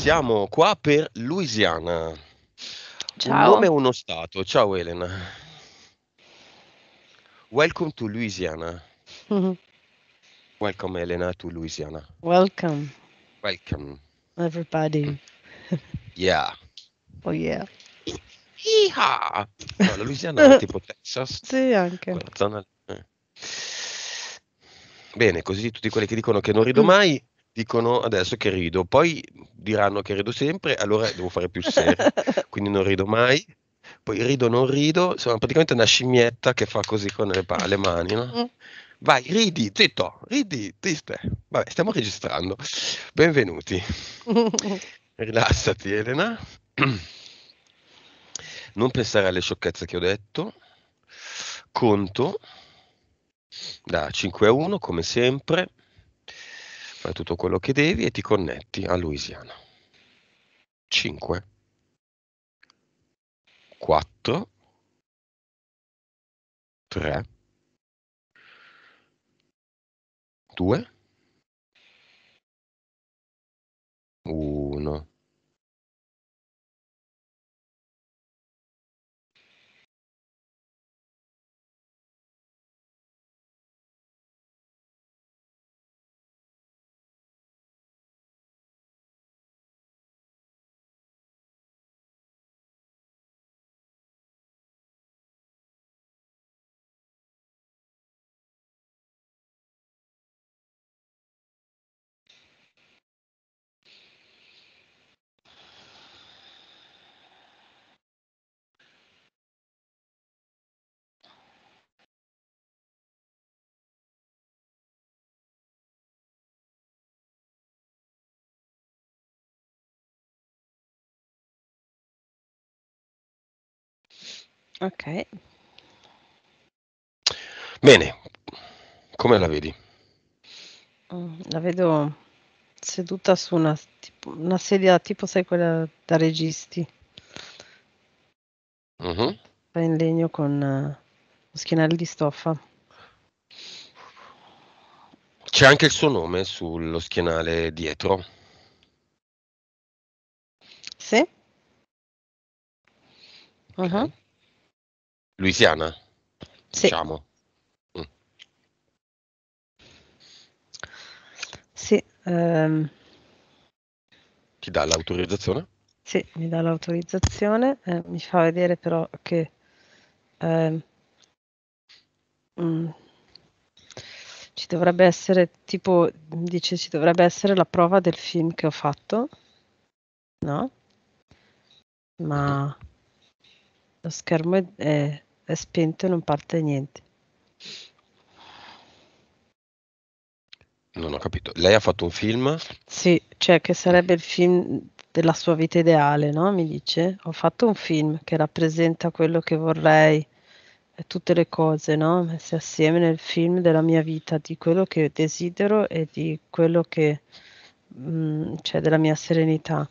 siamo qua per Louisiana. Ciao. Un nome e uno stato. Ciao Elena. Welcome to Louisiana. Mm-hmm. Welcome Elena to Louisiana. Welcome. Welcome. Everybody. Yeah. Oh yeah. Iha! No, la Louisiana è tipo Texas. Sì, anche. Zona... Eh. Bene, così tutti quelli che dicono che non rido mm. mai dicono adesso che rido, poi diranno che rido sempre, allora devo fare più serio, quindi non rido mai, poi rido, non rido, sono praticamente una scimmietta che fa così con le, le mani, no? Mm. Vai, ridi, zitto, ridi, triste. Vabbè, stiamo registrando. Benvenuti. Rilassati, Elena. Non pensare alle sciocchezze che ho detto. Conto da 5 a 1, come sempre fai tutto quello che devi e ti connetti a Louisiana. 5, 4, 3, 2, 1. Ok. Bene, come la vedi? Mm, la vedo seduta su una tipo una sedia tipo sai quella da registi. Mh-mh. in legno con eh, lo schienale di stoffa. C'è anche il suo nome sullo schienale dietro. Sì. Okay. Mh-mh. Louisiana, sì. diciamo. Mm. Sì. Um... Ti dà l'autorizzazione? Sì, mi dà l'autorizzazione, eh, mi fa vedere però che... Eh, mm, ci dovrebbe essere, tipo, dice, ci dovrebbe essere la prova del film che ho fatto, no? Ma mhm. lo schermo è, è è spento e non parte niente. Non ho capito. Lei ha fatto un film? Sì, cioè che sarebbe il film della sua vita ideale, no? Mi dice, ho fatto un film che rappresenta quello che vorrei, tutte le cose, no? Messe assieme nel film della mia vita, di quello che desidero e di quello che, mh, mm, cioè della mia serenità.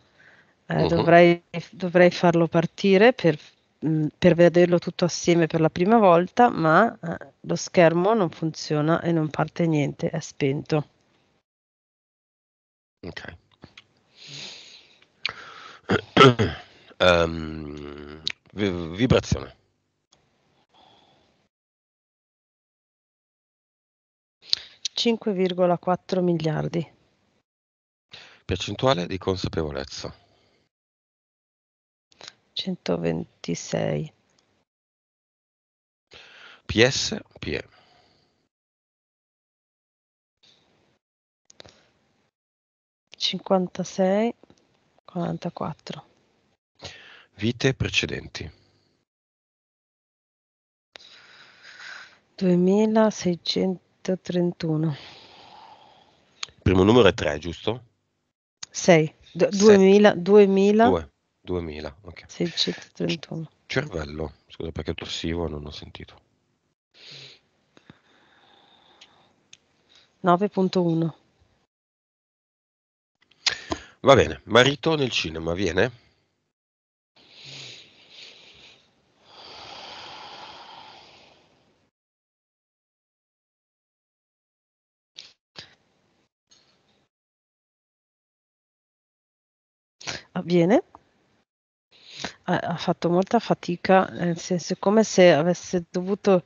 Eh, uh-huh. dovrei, dovrei farlo partire per Mm, per vederlo tutto assieme per la prima volta, ma eh, lo schermo non funziona e non parte niente, è spento. Ok. um, vibrazione. Cinque virgola quattro miliardi. Percentuale di consapevolezza. 126. PS, PE. Cinquantasei, quarantaquattro. Vite precedenti. 2631. Il primo numero è tre, giusto? Sei. Duemila, duemila. 2000, ok. 631. Cervello, scusa perché tossivo non ho sentito. 9.1. Va bene, marito nel cinema, viene? Avviene? Ah, ha fatto molta fatica, nel senso come se avesse dovuto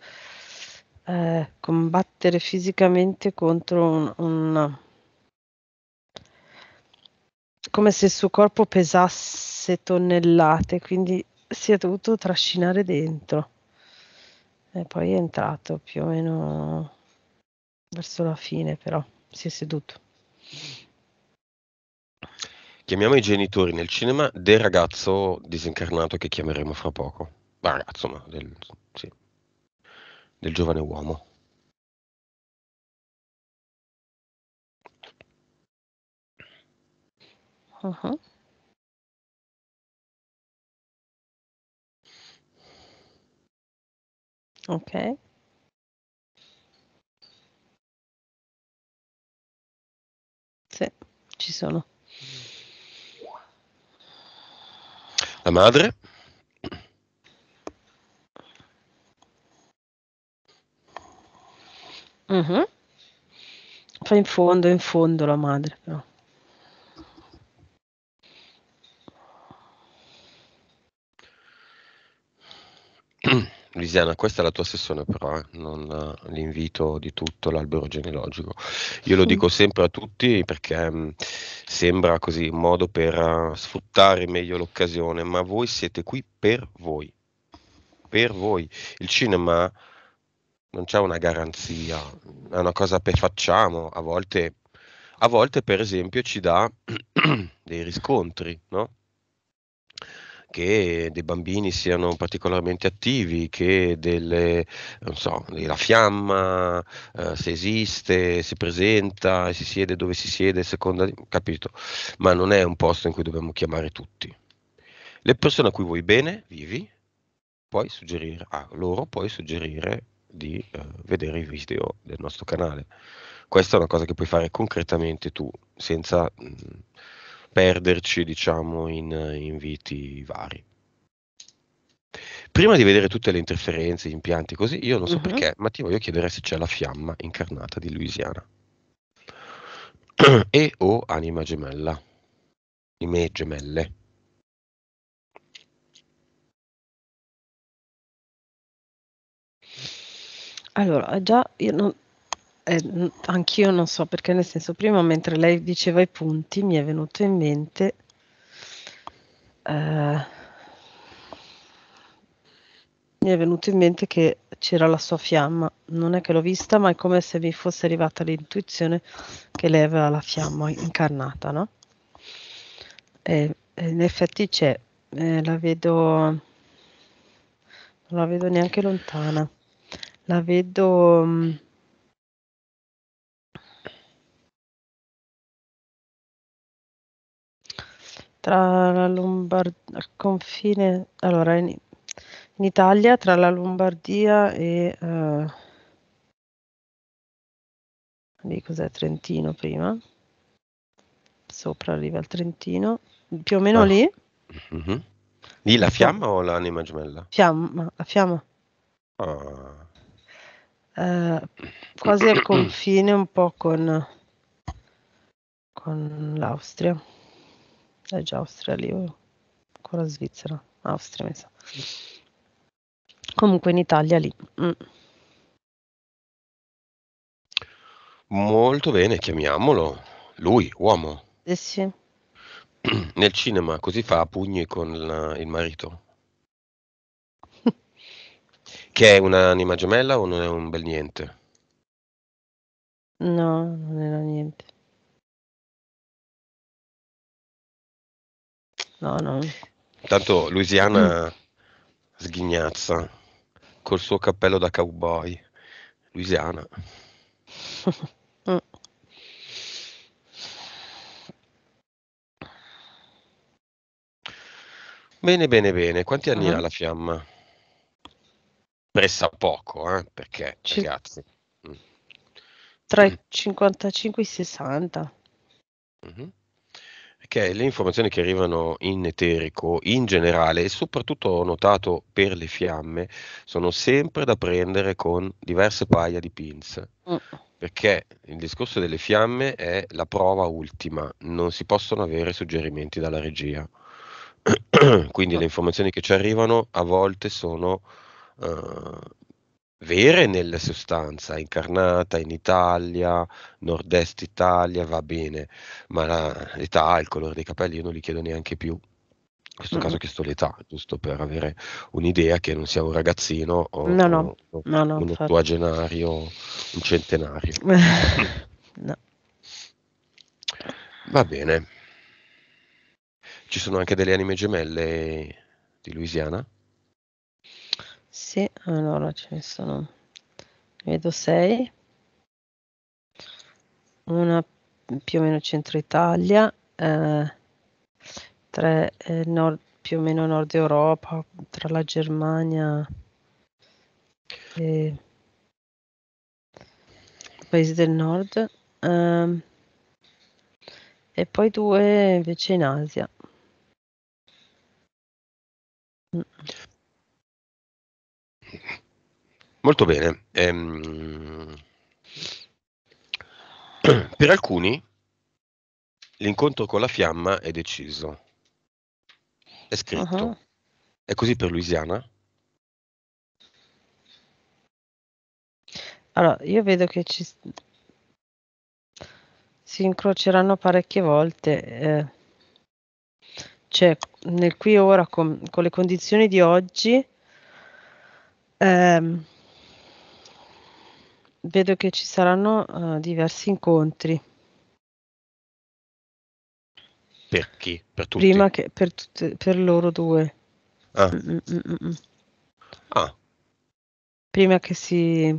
eh, combattere fisicamente contro un, un, come se il suo corpo pesasse tonnellate, quindi si è dovuto trascinare dentro. E poi è entrato più o meno verso la fine, però si è seduto chiamiamo i genitori nel cinema del ragazzo disincarnato che chiameremo fra poco. Ragazzo, ma del, sì, del giovane uomo. Uh-huh. Ok. Sì, ci sono. La madre? Mh-mh. Fa in fondo, in fondo la madre però. Lisiana, questa è la tua sessione però, eh? non eh, l'invito di tutto l'albero genealogico. Io lo dico sempre a tutti perché mh, mm, sembra così un modo per uh, sfruttare meglio l'occasione, ma voi siete qui per voi. Per voi. Il cinema non c'è una garanzia, è una cosa che facciamo, a volte, a volte per esempio ci dà dei riscontri, no? che dei bambini siano particolarmente attivi, che delle, so, la fiamma eh, se esiste, si presenta, si siede dove si siede, seconda, capito? Ma non è un posto in cui dobbiamo chiamare tutti. Le persone a cui vuoi bene, vivi, puoi suggerire a loro, puoi suggerire di eh, vedere i video del nostro canale. Questa è una cosa che puoi fare concretamente tu, senza... Mh, mm, perderci diciamo in inviti vari. Prima di vedere tutte le interferenze, gli impianti così, io non so uh-huh. perché, ma ti voglio chiedere se c'è la fiamma incarnata di Louisiana e o oh, anima gemella i me gemelle. Allora, già io non, eh, anch'io non so perché, nel senso, prima mentre lei diceva i punti mi è venuto in mente... Eh, mi è venuto in mente che c'era la sua fiamma. Non è che l'ho vista, ma è come se mi fosse arrivata l'intuizione che lei aveva la fiamma incarnata, no? E, in effetti c'è, eh, la vedo, non la vedo neanche lontana, la vedo mh, mm, tra la Lombardia, al confine, allora in, in, Italia tra la Lombardia e uh, lì cos'è Trentino prima, sopra arriva il Trentino, più o meno ah. lì. Mm-hmm. Lì la fiamma o l'anima gemella? Fiamma, la fiamma. Ah. Eh, quasi al confine un po' con, con l'Austria è già Austria lì o oh. ancora Svizzera, Austria mi sa. Comunque in Italia lì. Mm. Molto bene, chiamiamolo lui, uomo. Eh sì. Nel cinema così fa a pugni con la, il marito. che è un'anima gemella o non è un bel niente? No, non era niente. No, no. Tanto Louisiana mm. sghignazza col suo cappello da cowboy. Louisiana. Mm. bene, bene, bene. Quanti anni uh-huh. ha la fiamma? Pressa poco, eh? Perché, C- ragazzi. Mm. Tra i 55 e i 60. Mm-hmm che le informazioni che arrivano in eterico in generale e soprattutto ho notato per le fiamme sono sempre da prendere con diverse paia di pins. Mm. Perché il discorso delle fiamme è la prova ultima, non si possono avere suggerimenti dalla regia. Quindi mm. le informazioni che ci arrivano a volte sono uh, vere nella sostanza, incarnata in Italia, nord-est Italia, va bene, ma l'età, il colore dei capelli io non li chiedo neanche più. In questo mm-hmm. caso ho chiesto l'età, giusto per avere un'idea che non sia un ragazzino o, no, no. o no, un ottuagenario, un centenario. va bene. Ci sono anche delle anime gemelle di Louisiana? Sì, allora ce ne sono, vedo 6. Una più o meno centro Italia, eh, eh, nord, più o meno nord Europa, tra la Germania e i paesi del nord, eh, e poi due invece in Asia. Mm. Molto bene. Ehm, per alcuni l'incontro con la fiamma è deciso, è scritto. Uh-huh. È così per Louisiana? Allora, io vedo che ci si incroceranno parecchie volte. Eh. Cioè, nel qui e ora, con, con le condizioni di oggi, Ehm, vedo che ci saranno uh, diversi incontri. Per chi? Per tutti? Prima che per, tutte, per loro due. Ah. Mm, mm, mm, ah. Prima che si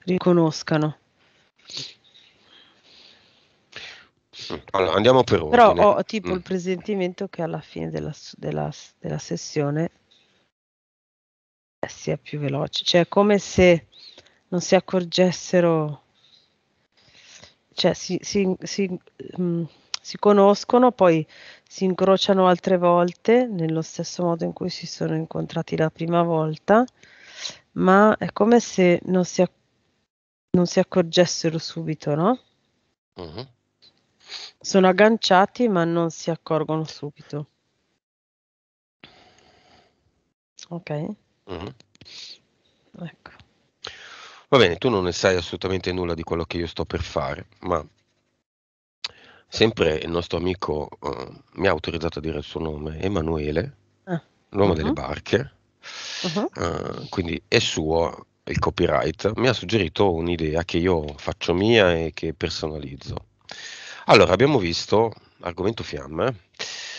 riconoscano. Allora, andiamo per ora. Però ho tipo il presentimento che alla fine della, della, della sessione eh, sia più veloce, cioè come se non si accorgessero, cioè si, si, si, mh, mm, si conoscono, poi si incrociano altre volte nello stesso modo in cui si sono incontrati la prima volta, ma è come se non si, non si accorgessero subito, no? Uh-huh. Sono agganciati ma non si accorgono subito. Ok. Mh-mh. Ecco. Va bene, tu non ne sai assolutamente nulla di quello che io sto per fare, ma sempre il nostro amico, uhm, mi ha autorizzato a dire il suo nome, Emanuele, Ah. l'uomo delle Mh-mh. barche, Mh-mh. Eh, uhm, quindi è suo il copyright, mi ha suggerito un'idea che io faccio mia e che personalizzo. Allora abbiamo visto argomento fiamme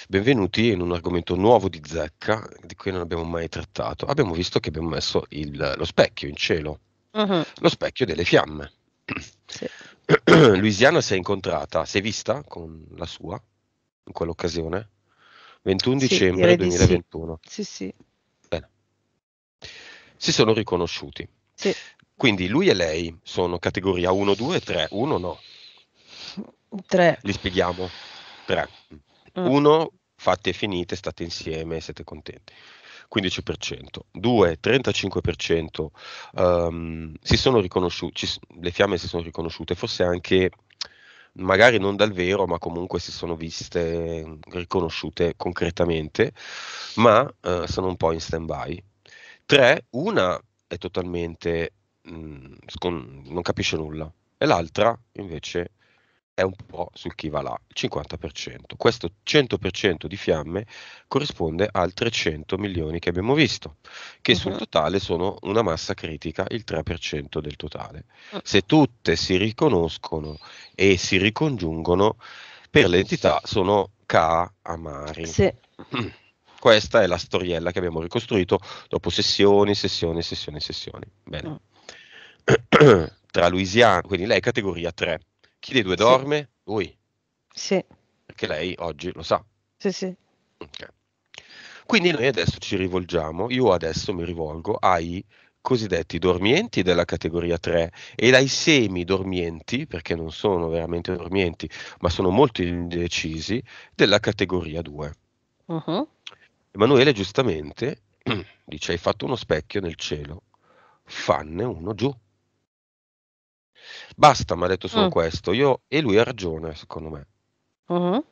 Benvenuti in un argomento nuovo di zecca, di cui non abbiamo mai trattato. Abbiamo visto che abbiamo messo il, lo specchio in cielo, uh-huh. lo specchio delle fiamme. Sì. Luisiana si è incontrata, si è vista con la sua in quell'occasione? 21 sì, dicembre 2021. Di sì. sì, Bene. Si sono riconosciuti. Sì. Quindi lui e lei sono categoria 1, 2, 3, 1 no. 3. Li spieghiamo. 3. Mm. Uno, fatte e finite, state insieme, siete contenti. 15%, Due, 35% um, ehm, si sono riconosciuti, le fiamme si sono riconosciute, forse anche magari non dal vero, ma comunque si sono viste riconosciute concretamente, ma uh, sono un po' in stand-by. Tre, una è totalmente, mh, mm, scon- non capisce nulla, e l'altra invece è un po' sul chi va là, 50%. Questo 100% di fiamme corrisponde al 300 milioni che abbiamo visto, che uh-huh. sul mhm. totale sono una massa critica, il 3% del totale. Ah. Se tutte si riconoscono e si ricongiungono, per l'entità sono K amari. Sì. Questa è la storiella che abbiamo ricostruito dopo sessioni, sessioni, sessioni, sessioni. Bene. Uh-huh. Tra Louisiana, quindi lei è categoria 3 chi dei due dorme? Sì. Lui. Sì. Perché lei oggi lo sa. Sì, sì. Okay. Quindi noi adesso ci rivolgiamo, io adesso mi rivolgo ai cosiddetti dormienti della categoria 3 e dai semi dormienti, perché non sono veramente dormienti, ma sono molto indecisi, della categoria 2. Uh-huh. Emanuele giustamente dice hai fatto uno specchio nel cielo, fanne uno giù. Basta, mi ha detto solo Mh. Mm. questo. Io e lui ha ragione, secondo me. Mh-mh.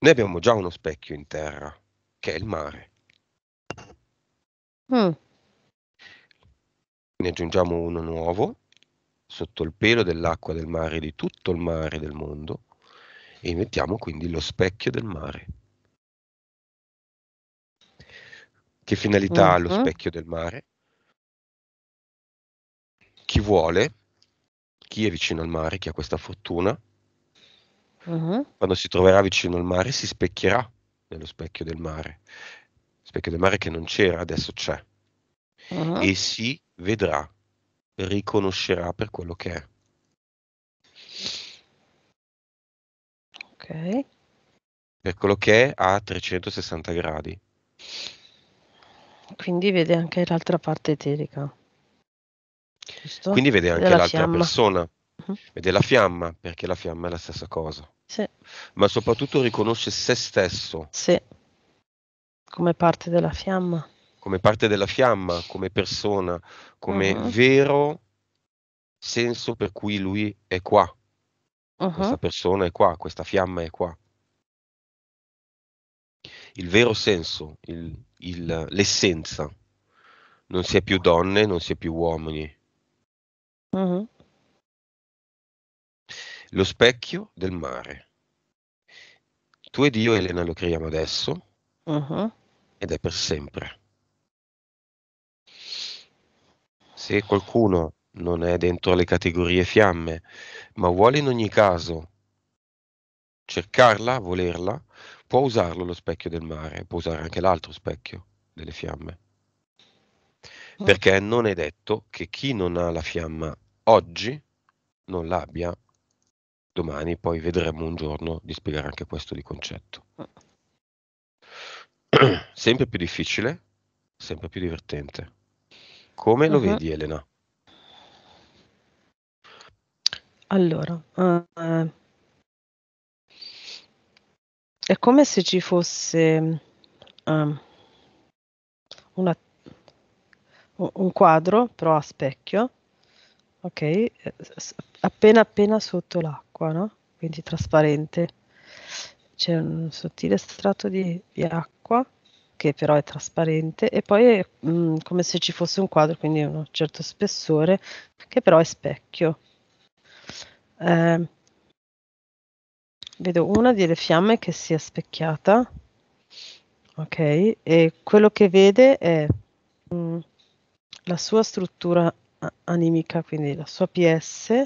Noi abbiamo già uno specchio in terra, che è il mare. Mh. Mm. Ne aggiungiamo uno nuovo, sotto il pelo dell'acqua del mare, di tutto il mare del mondo, e mettiamo quindi lo specchio del mare. Che finalità ha lo mm-hmm. specchio del mare? chi vuole, chi è vicino al mare, chi ha questa fortuna, uh-huh. quando si troverà vicino al mare si specchierà nello specchio del mare, specchio del mare che non c'era, adesso c'è, uh-huh. e si vedrà, riconoscerà per quello che è. Ok. Per quello che è a 360 gradi. Quindi vede anche l'altra parte eterica. Giusto? Quindi vede anche l'altra fiamma. persona, uh-huh. vede la fiamma, perché la fiamma è la stessa cosa. Sì. Ma soprattutto riconosce se stesso. Sì. Come parte della fiamma. Come parte della fiamma, come persona, come uh-huh. vero senso per cui lui è qua. Uh-huh. Questa mhm. persona è qua, questa fiamma è qua. Il vero senso, il, il, l'essenza. Non si è più donne, non si è più uomini, Mh-mh. Lo specchio del mare. Tu ed io, Elena, lo creiamo adesso Mh-mh. ed è per sempre. Se qualcuno non è dentro le categorie fiamme, ma vuole in ogni caso cercarla, volerla, può usarlo lo specchio del mare, può usare anche l'altro specchio delle fiamme perché non è detto che chi non ha la fiamma oggi non l'abbia domani, poi vedremo un giorno di spiegare anche questo di concetto. sempre più difficile, sempre più divertente. Come lo uh-huh. vedi Elena? Allora, uh, è come se ci fosse um, una un quadro però a specchio, ok, eh, appena appena sotto l'acqua, no? quindi trasparente. C'è un sottile strato di, di acqua che però è trasparente e poi è mh, mm, come se ci fosse un quadro, quindi un certo spessore, che però è specchio. Eh, vedo una delle fiamme che si è specchiata, ok, e quello che vede è... Mh, mm, la sua struttura animica, quindi la sua PS,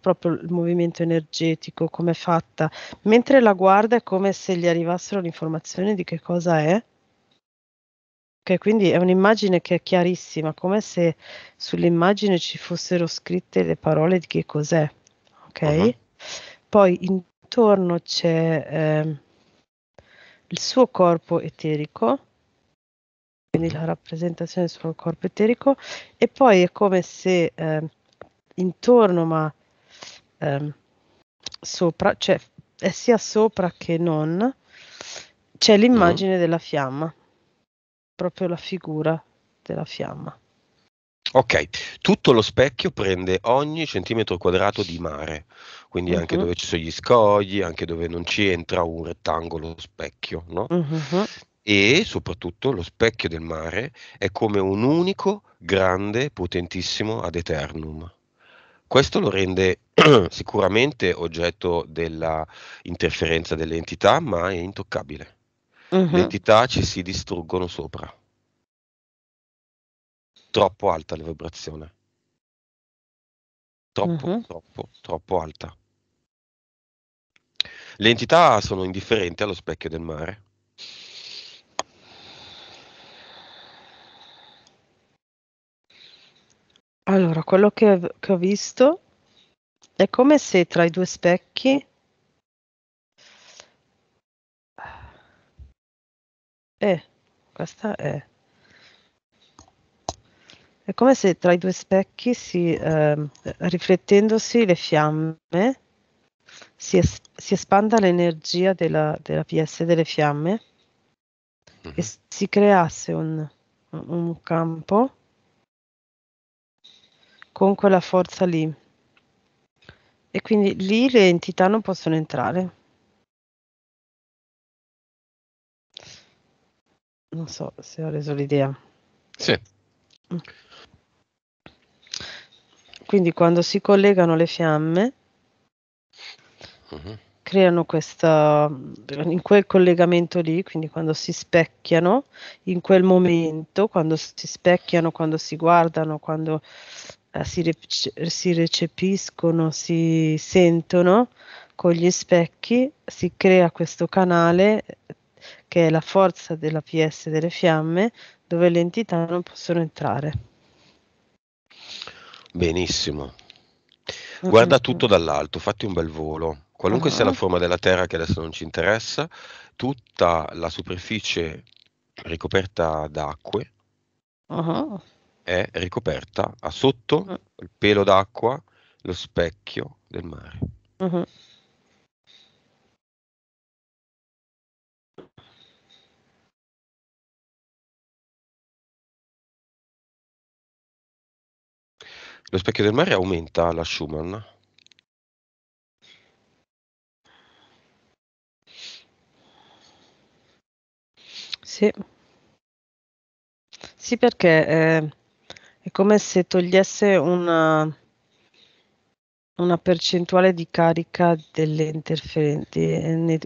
proprio il movimento energetico, come è fatta, mentre la guarda è come se gli arrivassero le informazioni di che cosa è. Okay, quindi è un'immagine che è chiarissima, come se sull'immagine ci fossero scritte le parole di che cos'è. Okay? Uh-huh. Poi intorno c'è eh, il suo corpo eterico, quindi la rappresentazione sul corpo eterico, e poi è come se eh, intorno, ma eh, sopra, cioè è sia sopra che non, c'è l'immagine mm. della fiamma, proprio la figura della fiamma. Ok, tutto lo specchio prende ogni centimetro quadrato di mare, quindi mm-hmm. anche mhm. dove ci sono gli scogli, anche dove non ci entra un rettangolo specchio, no? Mm-hmm e soprattutto lo specchio del mare è come un unico, grande, potentissimo ad eternum. Questo lo rende sicuramente oggetto dell'interferenza delle entità, ma è intoccabile. Uh-huh. Le entità ci si distruggono sopra. Troppo alta la vibrazione. Troppo, uh-huh. troppo, troppo alta. Le entità sono indifferenti allo specchio del mare Allora, quello che che ho visto è come se tra i due specchi Eh, questa è è come se tra i due specchi si, ehm, riflettendosi le fiamme, si, es si espanda l'energia della, della PS delle fiamme Mh-mh. e mhm. si creasse un, un campo con quella forza lì. E quindi lì le entità non possono entrare. Non so se ho reso l'idea. Sì. Quindi quando si collegano le fiamme, uh-huh. creano questa... in quel collegamento lì, quindi quando si specchiano, in quel momento, quando si specchiano, quando si guardano, quando eh, si, re- si recepiscono, si sentono con gli specchi, si crea questo canale eh, che è la forza della PS delle fiamme dove le entità non possono entrare. Benissimo. Guarda tutto dall'alto, fatti un bel volo. Qualunque uh-huh. sia la ah. forma della Terra che adesso non ci interessa, tutta la superficie ricoperta da acque uh-huh è ricoperta a sotto ah. il pelo d'acqua, lo specchio del mare. Uh-huh. Lo specchio del mare aumenta la Schumann. Sì. Sì, perché eh, è come se togliesse una, eh, una percentuale di carica delle interferenze eh, ne,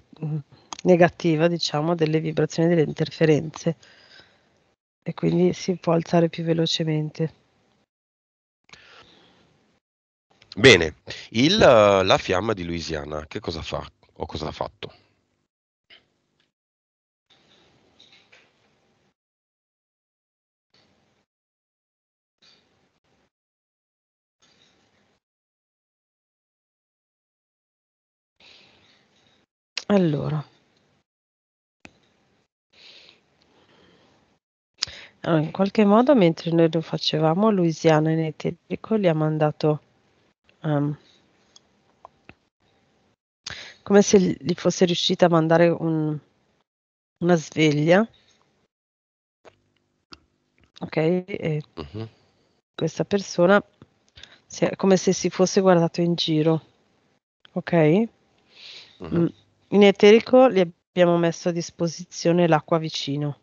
negativa, diciamo, delle vibrazioni delle interferenze e quindi si può alzare più velocemente. Bene, Il, eh, la fiamma di Louisiana che cosa fa o cosa ha fatto? Allora. Allora, ah, in qualche modo mentre noi lo facevamo, Louisiana in eterico gli ha mandato ehm, come se gli fosse riuscita a mandare un, una sveglia. Ok? E uh-huh. Questa persona è, come se si fosse guardato in giro. Ok? Uh-huh. Mm in eterico li abbiamo messo a disposizione l'acqua vicino,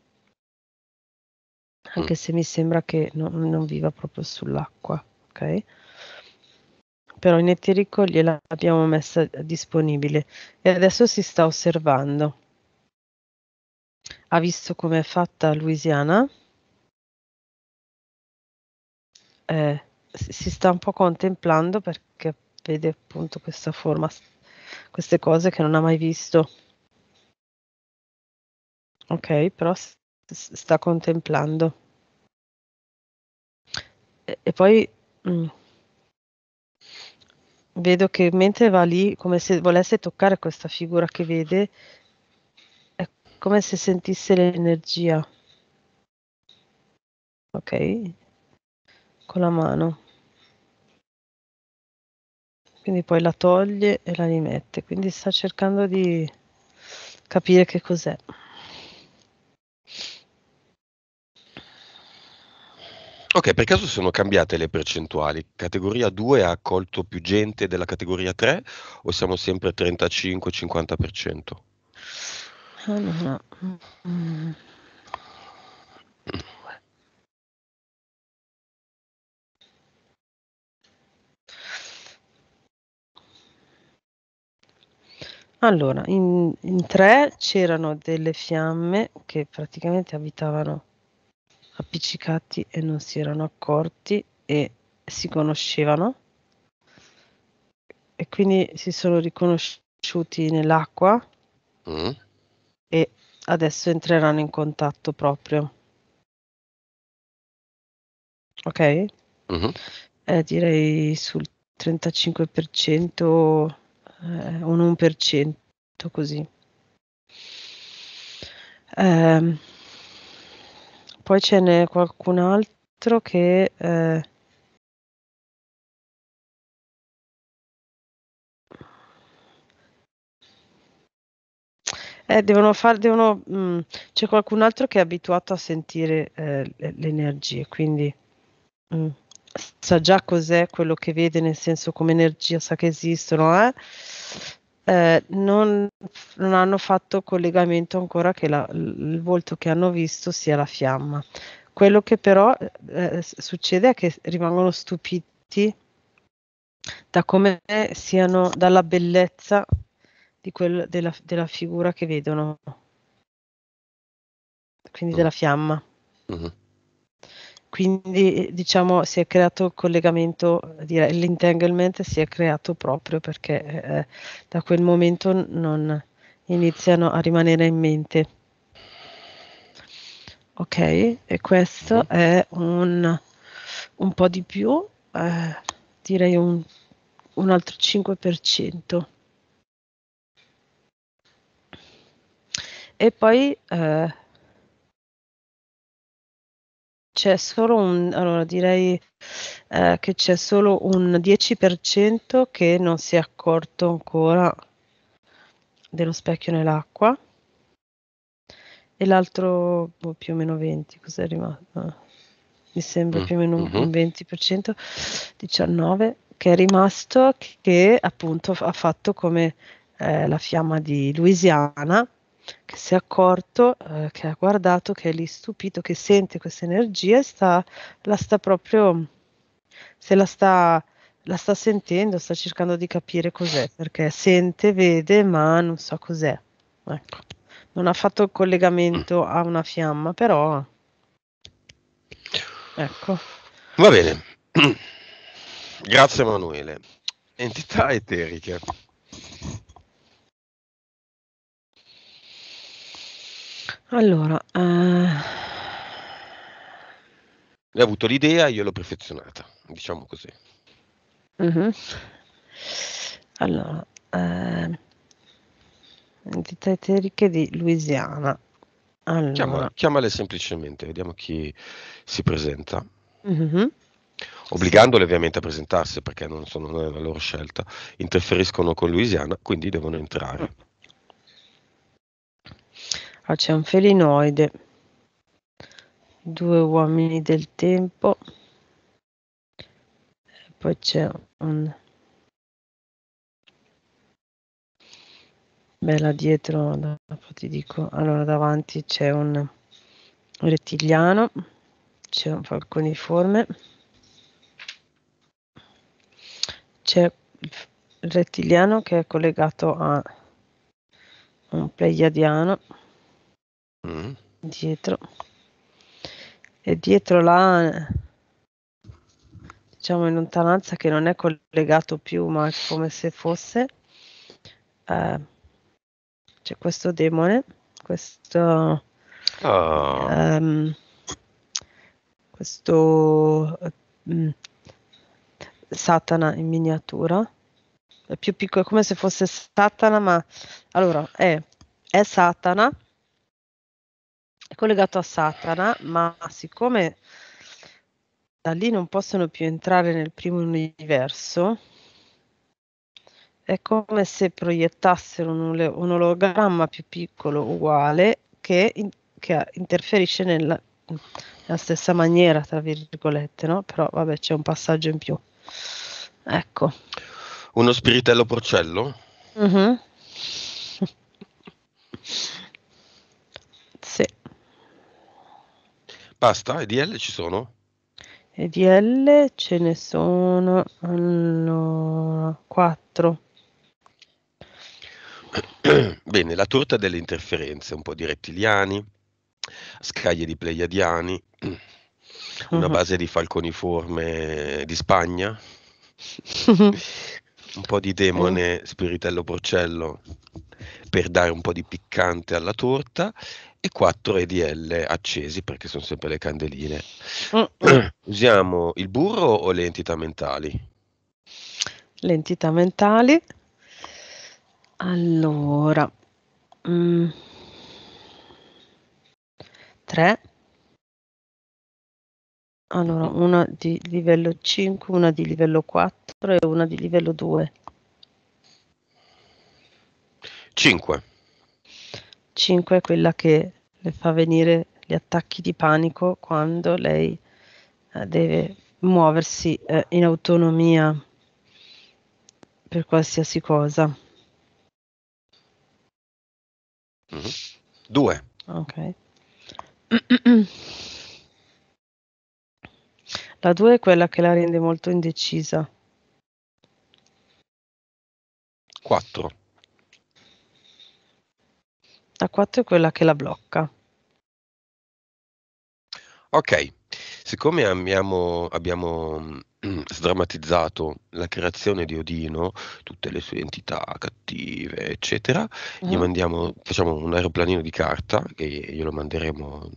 anche mm. se mi sembra che no, non viva proprio sull'acqua, ok? Però in eterico gliel'abbiamo messa disponibile e adesso si sta osservando. Ha visto come è fatta Louisiana? Eh, si sta un po' contemplando perché vede appunto questa forma queste cose che non ha mai visto. Ok, però s- sta contemplando. E, e poi mh, mm, vedo che mentre va lì, come se volesse toccare questa figura che vede, è come se sentisse l'energia. Ok, con la mano quindi poi la toglie e la rimette, quindi sta cercando di capire che cos'è. Ok, per caso sono cambiate le percentuali? Categoria 2 ha accolto più gente della categoria 3 o siamo sempre 35-50%? Allora, ah, mm, mm. Allora, in in 3 c'erano delle fiamme che praticamente abitavano appiccicati e non si erano accorti e si conoscevano e quindi si sono riconosciuti nell'acqua Mh. Mm. e adesso entreranno in contatto proprio. Ok? Mh-mh. Eh, direi sul 35% eh, un 1% così. Eh, poi ce n'è qualcun altro che... Eh, Eh, devono far, devono, mh, mm, c'è qualcun altro che è abituato a sentire eh, le, le energie, quindi... Mh. Mm sa già cos'è quello che vede, nel senso come energia sa che esistono, eh? Eh, non, non, hanno fatto collegamento ancora che la, il volto che hanno visto sia la fiamma. Quello che però eh, succede è che rimangono stupiti da come siano, dalla bellezza quel, della, della, figura che vedono, quindi della fiamma. Mm-hmm. Quindi diciamo si è creato il collegamento, direi, l'entanglement si è creato proprio perché eh, da quel momento non iniziano a rimanere in mente. Ok, e questo è un, un po' di più, eh, direi un, un altro 5%. E poi eh, c'è solo un, allora direi eh, che c'è solo un 10% che non si è accorto ancora dello specchio nell'acqua e l'altro boh, più o meno 20, cos'è rimasto? Mi sembra mm, più o meno un, un 20%, mm-hmm. 19 che è rimasto che appunto ha fatto come eh, la fiamma di Louisiana che si è accorto, eh, che ha guardato, che è lì stupito, che sente questa energia e sta, la sta proprio, se la sta, la sta sentendo, sta cercando di capire cos'è, perché sente, vede, ma non sa so cos'è. Ecco. Non ha fatto il collegamento a una fiamma, però... Ecco. Va bene. Grazie Emanuele. Entità eteriche. Allora, ehm Lei avuto l'idea, io l'ho perfezionata, diciamo così. Mh-mh. Allora, ehm entità eteriche di Louisiana. Allora chiamale semplicemente, vediamo chi si presenta. Mh-mh. Obbligandole ovviamente a presentarsi perché non sono la loro scelta, interferiscono con Louisiana, quindi devono Mh. entrare. Mm. Ah, c'è un felinoide. Due uomini del tempo. E poi c'è un... bella dietro, da, ti dico, allora davanti c'è un rettiliano, c'è un falconiforme, c'è il rettiliano che è collegato a un pleiadiano. Mm. Dietro. E dietro là, diciamo in lontananza che non è collegato più, ma è come se fosse, eh, c'è questo demone, questo... Oh. Um, questo eh, mm, Satana in miniatura. È più piccolo, è come se fosse Satana, ma allora è, è Satana, è collegato a Satana, ma siccome da lì non possono più entrare nel primo universo, è come se proiettassero un, un ologramma più piccolo uguale che, in, che interferisce nella, nella, stessa maniera, tra virgolette, no? Però vabbè, c'è un passaggio in più. Ecco. Uno spiritello porcello? Mhm. uh Basta, EDL ci sono? EDL ce ne sono allora, 4. Bene, la torta delle interferenze, un po' di rettiliani, scaglie di pleiadiani, una mhm. base di falconiforme di Spagna, un po' di demone eh. spiritello porcello per dare un po' di piccante alla torta e 4 EDL accesi perché sono sempre le candeline. Mm. Usiamo il burro o le entità mentali? Le entità mentali. Allora, mm. tre. Allora, mm-hmm. una di livello 5, una di livello 4 e una di livello 2. 5. 5 è quella che le fa venire gli attacchi di panico quando lei eh, deve muoversi eh, in autonomia per qualsiasi cosa. 2. Mm-hmm. Ok. La 2 è quella che la rende molto indecisa. 4. La 4 è quella che la blocca. Ok, siccome abbiamo, abbiamo mm, sdrammatizzato la creazione di Odino, tutte le sue entità cattive, eccetera. Mm. Gli mm-hmm. mandiamo, facciamo un aeroplanino di carta che glielo manderemo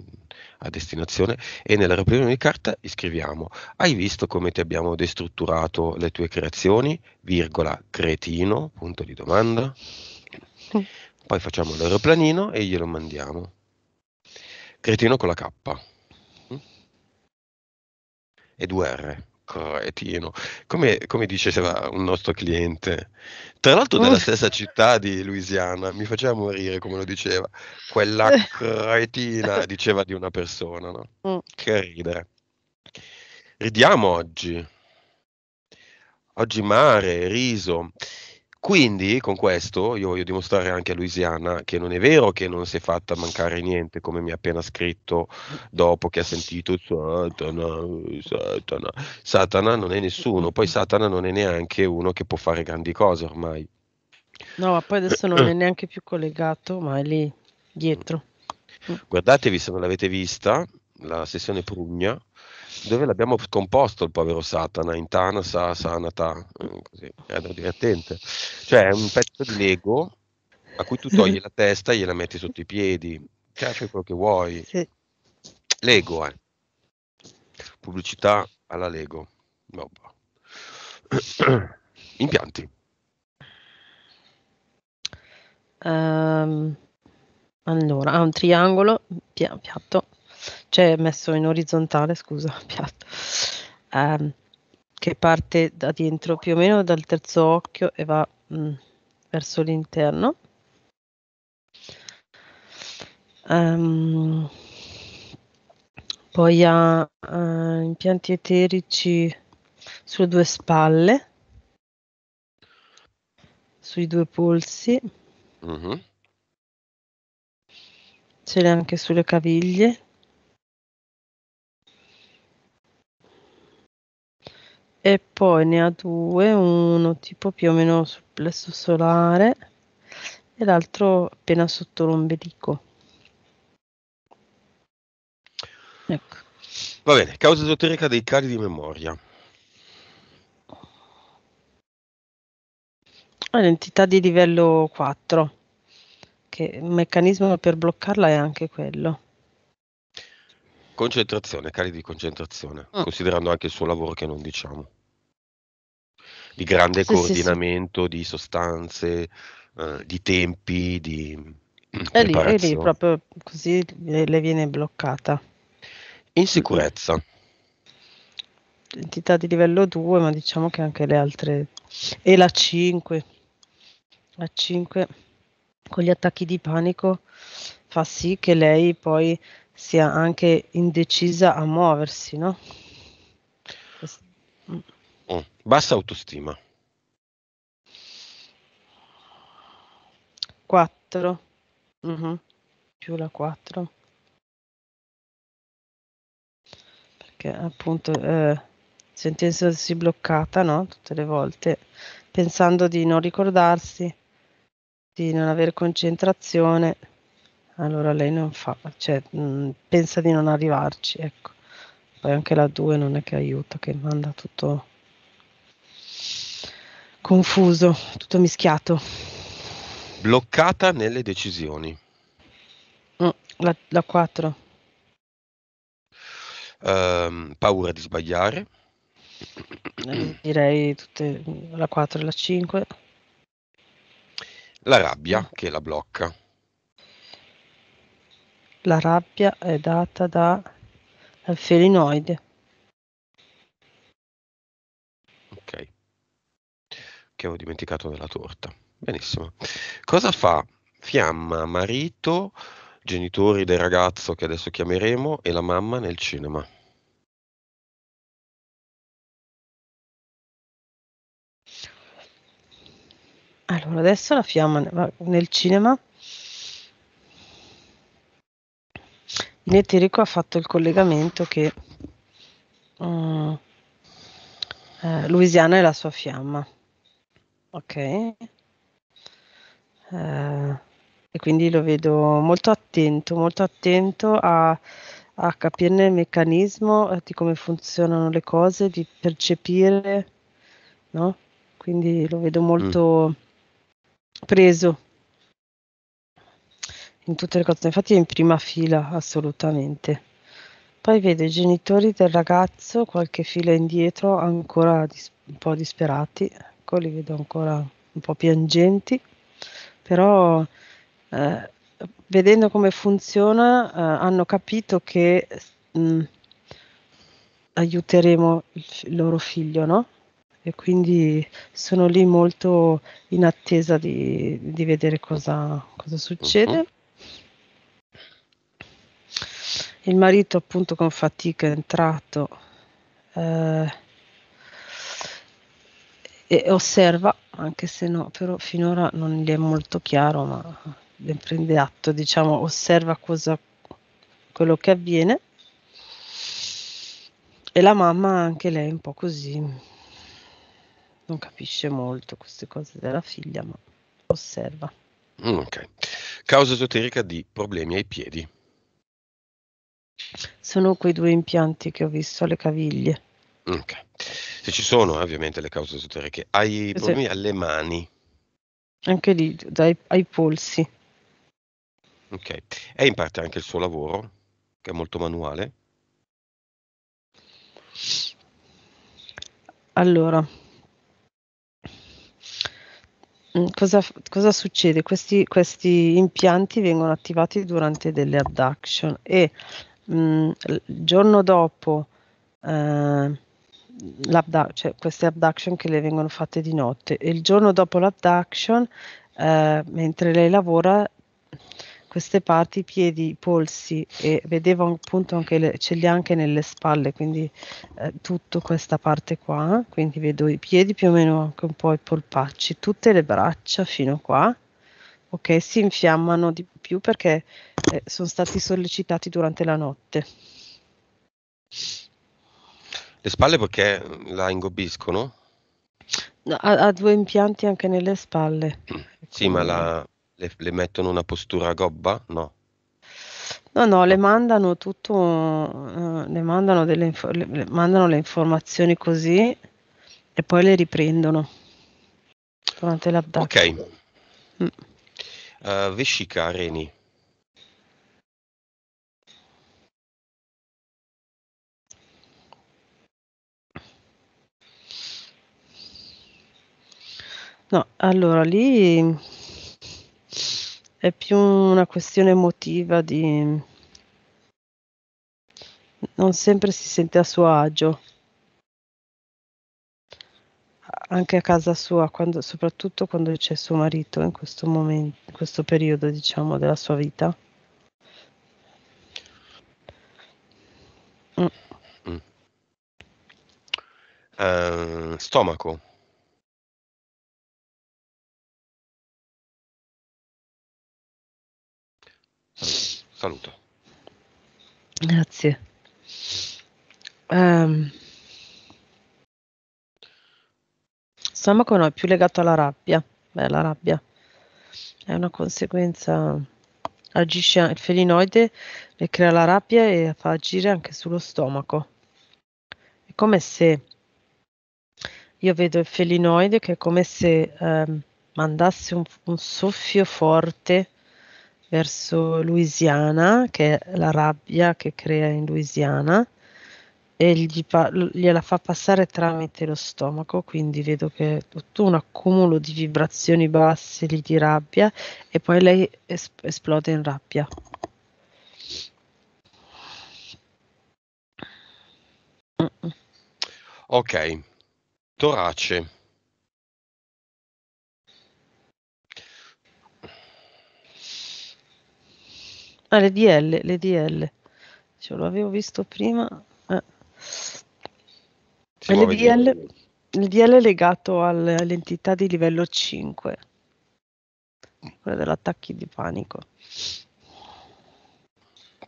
a destinazione e nell'aeroplanino di carta scriviamo: Hai visto come ti abbiamo destrutturato le tue creazioni? Virgola, cretino, punto di domanda. Mm. Poi facciamo l'aeroplanino e glielo mandiamo. Cretino con la K. Mm? E due r Cretino. Come, come diceva un nostro cliente, tra l'altro della mm. stessa città di Louisiana, mi faceva morire come lo diceva. Quella cretina diceva di una persona, no? Mm. Che ridere. Ridiamo oggi. Oggi mare, riso. Quindi con questo io voglio dimostrare anche a Louisiana che non è vero che non si è fatta mancare niente, come mi ha appena scritto dopo che ha sentito Satana, Satana. Satana non è nessuno, poi Satana non è neanche uno che può fare grandi cose ormai. No, ma poi adesso non è neanche più collegato, ma è lì dietro. Guardatevi se non l'avete vista la sessione Prugna dove l'abbiamo scomposto il povero Satana, in Tana, Sa, Sanata, mm, così, è divertente. Cioè è un pezzo di Lego a cui tu togli la testa e gliela metti sotto i piedi, cioè fai quello che vuoi. Sì. Lego, eh. Pubblicità alla Lego. No. Impianti. Um, allora, ha un triangolo pia- piatto cioè messo in orizzontale, scusa, piatto, ehm, che parte da dentro più o meno dal terzo occhio e va mh, mm, verso l'interno. Um, poi ha uh, impianti eterici sulle due spalle, sui due polsi, uh-huh. ce l'ha anche sulle caviglie. e poi ne ha due, uno tipo più o meno sul plesso solare e l'altro appena sotto l'ombelico. Ecco. Va bene, causa esoterica dei cali di memoria. L'entità di livello 4, che il meccanismo per bloccarla è anche quello. Concentrazione, cali di concentrazione, ah. considerando anche il suo lavoro che non diciamo di grande sì, coordinamento sì, sì. di sostanze, eh, di tempi, di... È lì, è lì proprio così le, le viene bloccata. Insicurezza. Entità di livello 2, ma diciamo che anche le altre... E la 5. La 5 con gli attacchi di panico fa sì che lei poi sia anche indecisa a muoversi, no? Mm. bassa autostima. 4. Uh-huh. Mhm. Più la 4. Perché appunto eh, sentendosi bloccata, no? Tutte le volte, pensando di non ricordarsi, di non avere concentrazione, allora lei non fa, cioè mh, mm, pensa di non arrivarci, ecco. Poi anche la 2 non è che aiuta, che manda tutto confuso, tutto mischiato. Bloccata nelle decisioni. Mm, la, la 4. Ehm, paura di sbagliare. Eh, direi tutte la 4 e la 5. La rabbia che la blocca. La rabbia è data da, felinoide. che avevo dimenticato della torta. Benissimo. Cosa fa? Fiamma, marito, genitori del ragazzo che adesso chiameremo e la mamma nel cinema. Allora, adesso la fiamma nel cinema. Netterico ha fatto il collegamento che um, eh, Louisiana è la sua fiamma. Ok. Ehm, e quindi lo vedo molto attento, molto attento a a capirne il meccanismo, eh, di come funzionano le cose, di percepire, no, quindi lo vedo Mh. Mm. molto preso in tutte le cose, infatti è in prima fila assolutamente. Poi vedo i genitori del ragazzo qualche fila indietro ancora dis un po' disperati ecco, li vedo ancora un po' piangenti, però eh, vedendo come funziona eh, hanno capito che mh, mm, aiuteremo il, il, loro figlio, no? E quindi sono lì molto in attesa di, di vedere cosa, cosa succede. Mhm. Il marito appunto con fatica è entrato. Eh, e osserva, anche se no, però finora non gli è molto chiaro, ma ne prende atto, diciamo, osserva cosa, quello che avviene. E la mamma anche lei un po' così, non capisce molto queste cose della figlia, ma osserva. Mm, ok. Causa esoterica di problemi ai piedi. Sono quei due impianti che ho visto alle caviglie. Ok. Se ci sono, eh, ovviamente, le cause esoteriche. Hai sì. problemi alle mani. Anche lì, dai, ai polsi. Ok. È in parte anche il suo lavoro, che è molto manuale. Allora, mm, Cosa, cosa, succede? Questi, questi, impianti vengono attivati durante delle abduction e mh, mm, il giorno dopo eh, cioè queste abduction che le vengono fatte di notte e il giorno dopo l'abduction, eh, mentre lei lavora, queste parti, i piedi, i polsi e vedevo appunto anche le, ce li ha anche nelle spalle, quindi eh, tutta questa parte qua, quindi vedo i piedi più o meno anche un po' i polpacci, tutte le braccia fino qua, ok, si infiammano di più perché eh, sono stati sollecitati durante la notte. Le spalle perché la ingobbiscono? No, ha, ha, due impianti anche nelle spalle. Mm. Ecco. Sì, ma la, le, le, mettono una postura gobba? No. No, no, le mandano tutto, uh, le, mandano delle inf- le, le mandano le informazioni così e poi le riprendono durante l'abdomen. Ok. Mm. Uh, vescica, reni. No, allora lì è più una questione emotiva di non sempre si sente a suo agio. Anche a casa sua, quando, soprattutto quando c'è suo marito in questo momento, in questo periodo, diciamo, della sua vita. Mm. Mm. Eh, stomaco. Saluto. saluto. Grazie. Um, ehm. stomaco no, è più legato alla rabbia. Beh, la rabbia è una conseguenza. Agisce il felinoide, le crea la rabbia e fa agire anche sullo stomaco. È come se io vedo il felinoide che è come se eh, mandasse un, un soffio forte verso Louisiana, che è la rabbia che crea in Louisiana, e gli pa- gliela fa passare tramite lo stomaco, quindi vedo che è tutto un accumulo di vibrazioni basse lì di rabbia e poi lei es- esplode in rabbia. Ok, torace. Ah, le DL, le DL. Ce l'avevo visto prima. Eh. Le DL, il DL è legato all'entità di livello 5, quella dell'attacchi di panico.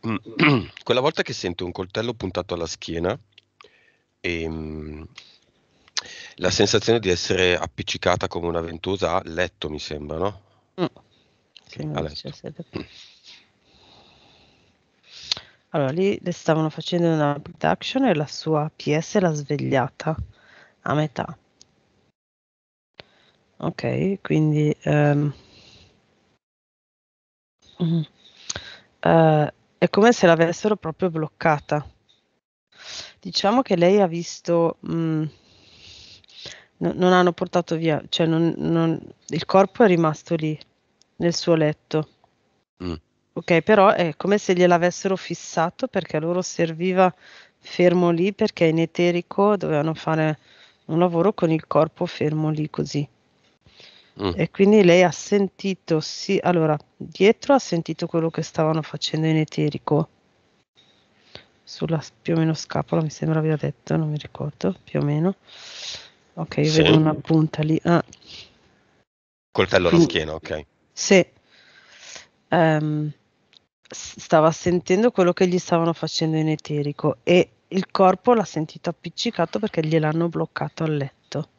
Mm. Quella volta che sento un coltello puntato alla schiena e ehm, la sensazione di essere appiccicata come una ventosa a letto, mi sembra, no? Mm. Sì, a letto. Allora lì le stavano facendo una production e la sua PS l'ha svegliata a metà. Ok, quindi ehm, mh, mm, eh, è come se l'avessero proprio bloccata. Diciamo che lei ha visto, mh, mm, no, non hanno portato via, cioè non, non, il corpo è rimasto lì nel suo letto. Mm. Ok, però è come se gliel'avessero fissato perché a loro serviva fermo lì perché in eterico dovevano fare un lavoro con il corpo fermo lì così. Mm. E quindi lei ha sentito, sì, allora, dietro ha sentito quello che stavano facendo in eterico. Sulla più o meno scapola, mi sembra abbia detto, non mi ricordo, più o meno. Ok, io sì. vedo una punta lì. Ah. Coltello alla schiena, ok. Sì. Um, stava sentendo quello che gli stavano facendo in eterico e il corpo l'ha sentito appiccicato perché gliel'hanno bloccato al letto.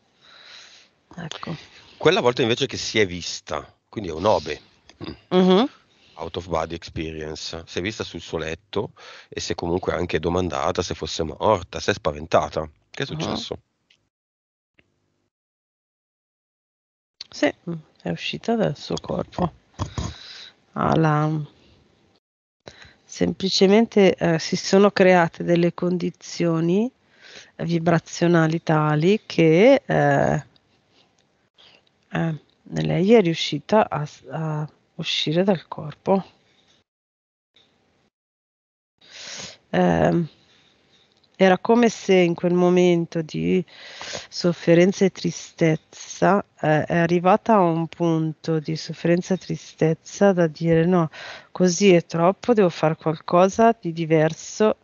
Ecco. Quella volta invece che si è vista, quindi è un obe. Mm-hmm. Out of body experience, si è vista sul suo letto e si è comunque anche domandata se fosse morta, si è spaventata. Che è mm-hmm. successo? Uh-huh. Sì, mm, è uscita dal suo corpo. Alla semplicemente eh, si sono create delle condizioni vibrazionali tali che eh, eh, lei è riuscita a, a, uscire dal corpo. Eh, era come se in quel momento di sofferenza e tristezza eh, è arrivata a un punto di sofferenza e tristezza da dire no, così è troppo, devo fare qualcosa di diverso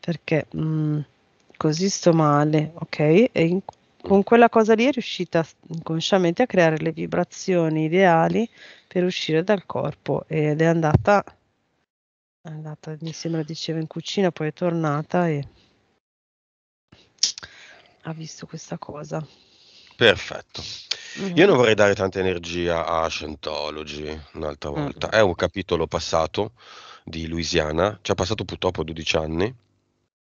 perché mh, mm, così sto male, ok? E in, con quella cosa lì è riuscita inconsciamente a creare le vibrazioni ideali per uscire dal corpo ed è andata è andata, mi sembra diceva in cucina, poi è tornata e ha visto questa cosa. Perfetto. Mm-hmm. Io non vorrei dare tanta energia a Scientology un'altra mm. volta. Mm-hmm. È un capitolo passato di Louisiana, ci ha passato purtroppo 12 anni,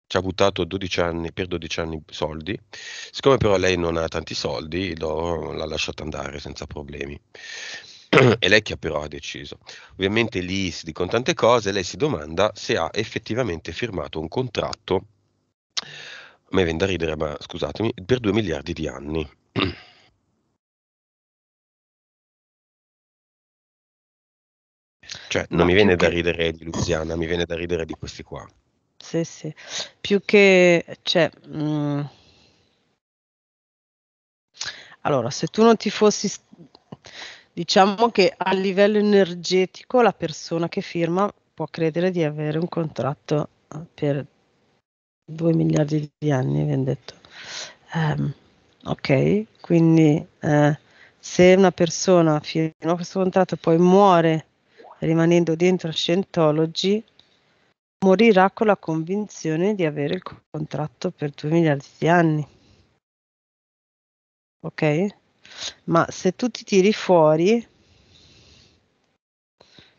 ci ha buttato 12 anni, per 12 anni soldi, siccome però lei non ha tanti soldi, l'ha lasciata andare senza problemi. e lei che però ha deciso. Ovviamente lì si dicono tante cose, lei si domanda se ha effettivamente firmato un contratto, mi viene da ridere, ma scusatemi, per 2 miliardi di anni. Cioè, non no, mi viene da ridere di Luciana, mi viene da ridere di questi qua. Sì, sì. Più che... Cioè, mh... Mm. Allora, se tu non ti fossi Diciamo che a livello energetico la persona che firma può credere di avere un contratto eh, per 2 miliardi di anni, viene detto. Um, ok, quindi eh, se una persona firma questo contratto e poi muore rimanendo dentro Scientology, morirà con la convinzione di avere il contratto per 2 miliardi di anni. Ok? ma se tu ti tiri fuori,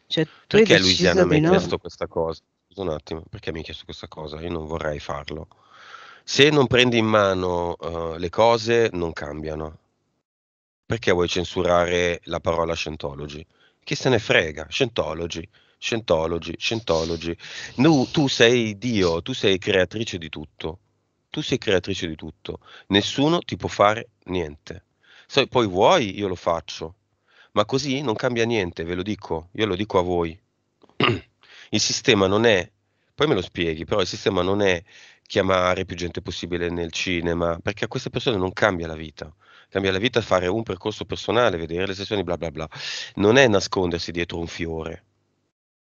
cioè tu perché hai Luisiana mi ha chiesto questa cosa? Scusa un attimo, perché mi ha chiesto questa cosa? Io non vorrei farlo. Se non prendi in mano uh, le cose, non cambiano. Perché vuoi censurare la parola Scientology? Chi se ne frega? Scientology. Scientology, Scientology. No, tu sei Dio, tu sei creatrice di tutto. Tu sei creatrice di tutto. Nessuno ti può fare niente. Se poi vuoi, io lo faccio. Ma così non cambia niente, ve lo dico, io lo dico a voi. il sistema non è, poi me lo spieghi, però il sistema non è chiamare più gente possibile nel cinema, perché a queste persone non cambia la vita. Cambia la vita fare un percorso personale, vedere le sessioni, bla bla bla. Non è nascondersi dietro un fiore.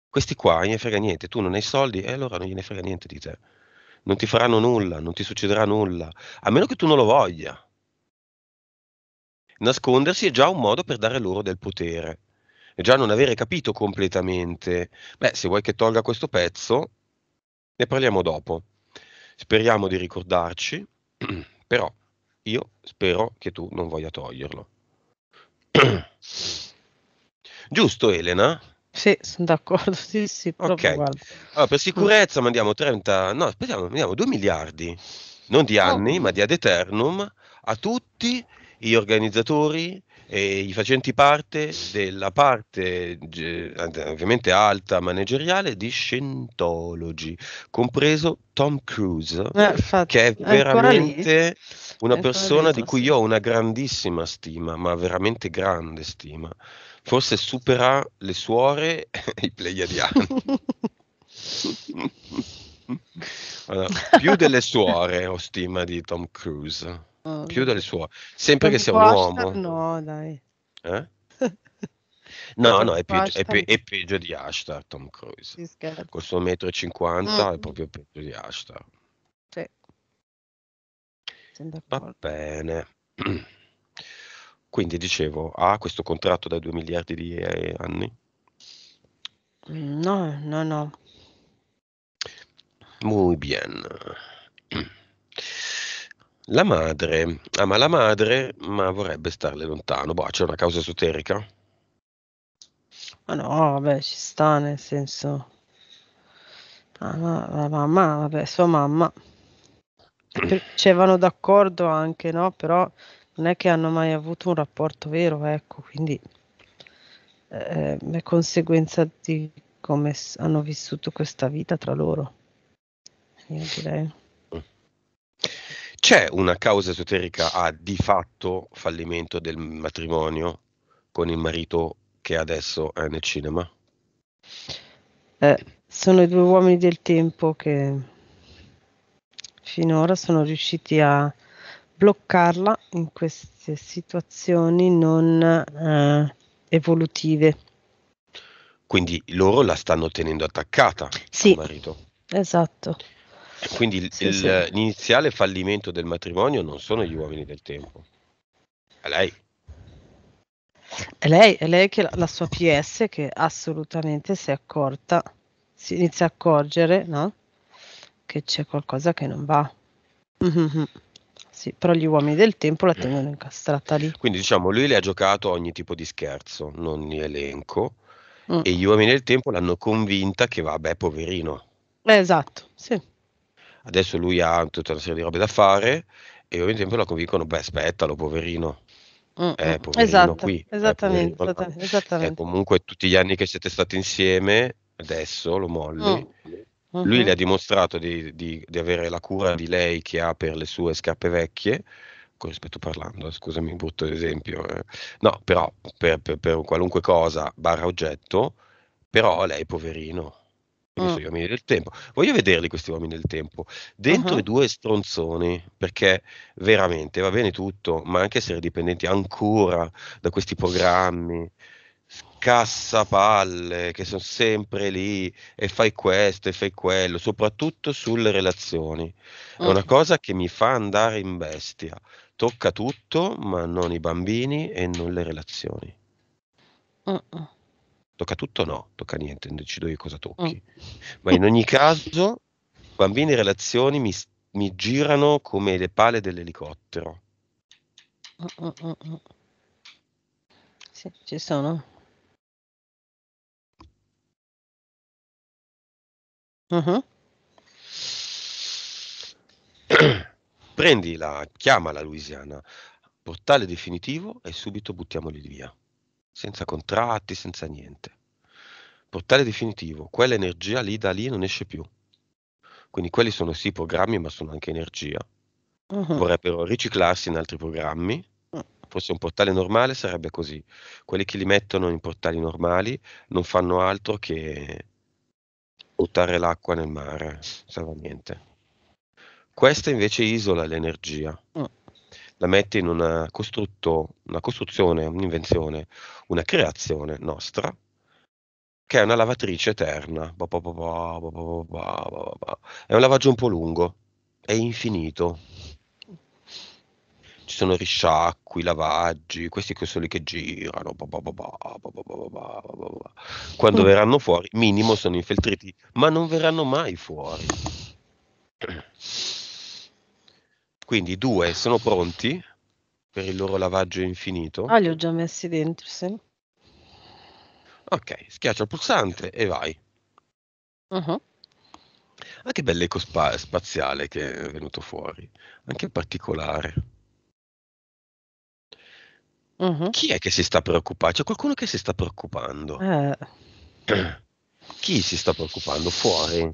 Questi qua non ne frega niente, tu non hai soldi e allora non gliene frega niente di te. Non ti faranno nulla, non ti succederà nulla, a meno che tu non lo voglia nascondersi è già un modo per dare loro del potere. E già non avere capito completamente, beh, se vuoi che tolga questo pezzo, ne parliamo dopo. Speriamo di ricordarci, però io spero che tu non voglia toglierlo. Giusto, Elena? Sì, sono d'accordo. Sì, sì, ok. Allora, per sicurezza mandiamo 30, no, aspettiamo, mandiamo 2 miliardi, non di anni, oh. ma di ad eternum, a tutti gli organizzatori e i facenti parte della parte ovviamente alta manageriale di Scientology, compreso Tom Cruise, eh, che è veramente una è persona di cui io ho una grandissima stima, ma veramente grande stima. Forse supera le suore e i pleiadiani. allora, più delle suore ho stima di Tom Cruise più del suo, sempre che sia un uomo. No, dai. Eh? No, no, è peggio, è, pe- è peggio, di Ashtar Tom Cruise. Col suo 1,50 m è proprio peggio di Ashtar. Sì. Va bene. Quindi dicevo, ha questo contratto da 2 miliardi di eh, anni? Mm, no, no, no. Muy bien. La madre, ama ah, la madre, ma vorrebbe starle lontano. Boh, c'è una causa esoterica? Ma no, vabbè, ci sta, nel senso... Ah, la mamma, vabbè, sua mamma. Dicevano cioè, cioè, d'accordo anche, no? Però non è che hanno mai avuto un rapporto vero, ecco, quindi eh, è conseguenza di come hanno vissuto questa vita tra loro. Io direi. C'è una causa esoterica a di fatto fallimento del matrimonio con il marito che adesso è nel cinema? Eh, sono i due uomini del tempo che finora sono riusciti a bloccarla in queste situazioni non eh, evolutive. Quindi loro la stanno tenendo attaccata sì, al marito. Esatto. Quindi il, sì, il, sì. l'iniziale fallimento del matrimonio non sono gli uomini del tempo, è lei. È lei, è lei che la, la sua PS che assolutamente si è accorta, si inizia a accorgere no? che c'è qualcosa che non va. Mm-hmm. Sì, però gli uomini del tempo la tengono incastrata lì. Quindi diciamo, lui le ha giocato ogni tipo di scherzo, non gli elenco, mm. e gli uomini del tempo l'hanno convinta che vabbè, poverino. esatto, sì. Adesso lui ha tutta una serie di robe da fare e ogni tempo la convincono, beh aspettalo, poverino. Mm, mm eh, poverino esatto, qui. Eh, esattamente, eh, poverino, esattamente, Eh, comunque tutti gli anni che siete stati insieme, adesso lo molli. Mm. Mm-hmm. Lui le mm-hmm. ha dimostrato di, di, di avere la cura di lei che ha per le sue scarpe vecchie, con rispetto parlando, scusami, brutto esempio, eh. no, però per, per, per, qualunque cosa, barra oggetto, però lei poverino, penso mm. gli uomini del tempo. Voglio vederli questi uomini del tempo dentro uh-huh. i due stronzoni, perché veramente va bene tutto, ma anche essere dipendenti ancora da questi programmi cassapalle che sono sempre lì e fai questo e fai quello, soprattutto sulle relazioni. È una mm. cosa che mi fa andare in bestia. Tocca tutto, ma non i bambini e non le relazioni. Uh-uh. Tocca tutto o no? Tocca niente, decido io cosa tocchi. Mm. Ma in ogni caso, bambini e relazioni mi, mi girano come le pale dell'elicottero. Mm, mm, mm, sì, ci sono. Uh-huh. Mm-hmm. Prendila, chiama la Louisiana, portale definitivo e subito buttiamoli via senza contratti, senza niente. Portale definitivo, quell'energia lì da lì non esce più. Quindi quelli sono sì programmi, ma sono anche energia. Uh-huh. Vorrebbero riciclarsi in altri programmi. Mm. Forse un portale normale sarebbe così. Quelli che li mettono in portali normali non fanno altro che buttare l'acqua nel mare, non serve niente. Questa invece isola l'energia. Uh-huh la mette in una, una costruzione, un'invenzione, una creazione nostra, che è una lavatrice eterna. è un lavaggio un po' lungo, è infinito. Ci sono risciacqui, lavaggi, questi che sono lì che girano. Quando verranno fuori, minimo sono infeltriti, ma non verranno mai fuori. Quindi due sono pronti per il loro lavaggio infinito. Ah, li ho già messi dentro, sì. Ok, schiaccia il pulsante e vai. Uh-huh. Ah, che bell'eco spa- spaziale che è venuto fuori, anche particolare. Uh-huh. Chi è che si sta preoccupando? C'è qualcuno che si sta preoccupando? Uh. Chi si sta preoccupando? Fuori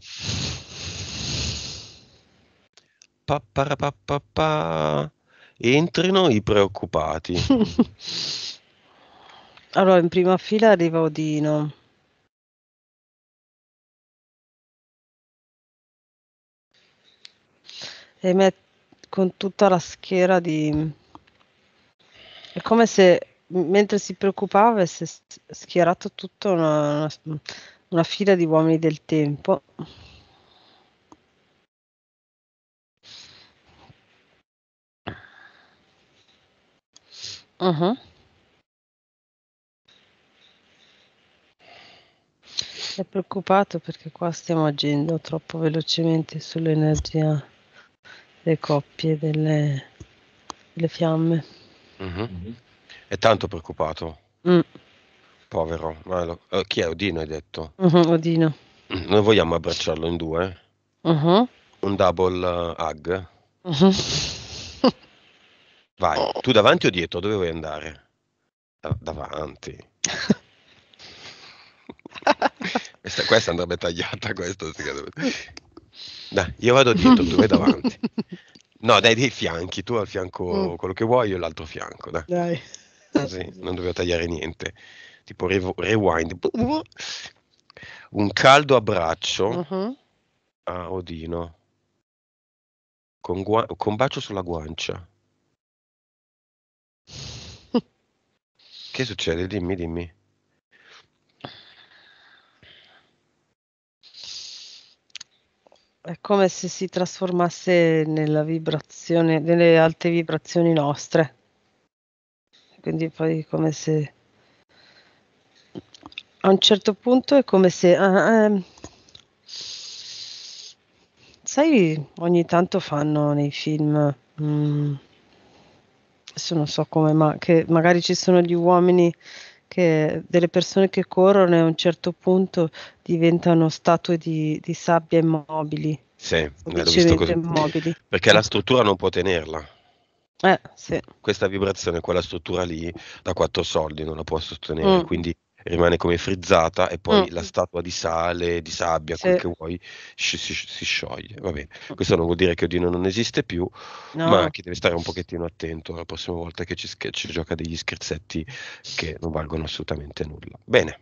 pa, pa, pa, pa, entrino i preoccupati. allora, in prima fila arriva Odino. E met- con tutta la schiera di... È come se mentre si preoccupava avesse schierato tutta una, una, una fila di uomini del tempo. Mh-mh. Uh-huh. È preoccupato perché qua stiamo agendo troppo velocemente sull'energia delle coppie delle delle fiamme. Mh-mh. Mm-hmm. È tanto preoccupato. Mh. Mm. Povero, ma lo uhm, chi è? Odino hai detto? Mh-mh, Odino. Mm, noi vogliamo abbracciarlo in due. Mh-mh. Un double eh, hug? Mh-mh. Vai, oh. tu davanti o dietro? Dove vuoi andare? Davanti. questa, questa, andrebbe tagliata, questa. Dai, io vado dietro, tu vai davanti. No, dai, dei fianchi, tu al fianco mm. quello che vuoi, io l'altro fianco. Dai. dai. Così, non dovevo tagliare niente. Tipo re- rewind. Un caldo abbraccio uh-huh. a ah, Odino. Con, gua- con bacio sulla guancia. Che succede? Dimmi, dimmi. È come se si trasformasse nella vibrazione, nelle alte vibrazioni nostre. Quindi poi come se a un certo punto è come se eh, sai ogni tanto fanno nei film mm, adesso non so come, ma che magari ci sono gli uomini che delle persone che corrono e a un certo punto diventano statue di, di sabbia immobili. Sì, eh, l'ho visto così. Immobili. Perché la struttura non può tenerla. Eh, sì. Questa vibrazione, quella struttura lì, da quattro soldi non la può sostenere, mm. quindi rimane come frizzata e poi mm. la statua di sale, di sabbia, sì. quel che vuoi, si, si, si, scioglie. Va bene. Questo non vuol dire che Odino non esiste più, no. ma che deve stare un pochettino attento la prossima volta che ci, ci gioca degli scherzetti che non valgono assolutamente nulla. Bene.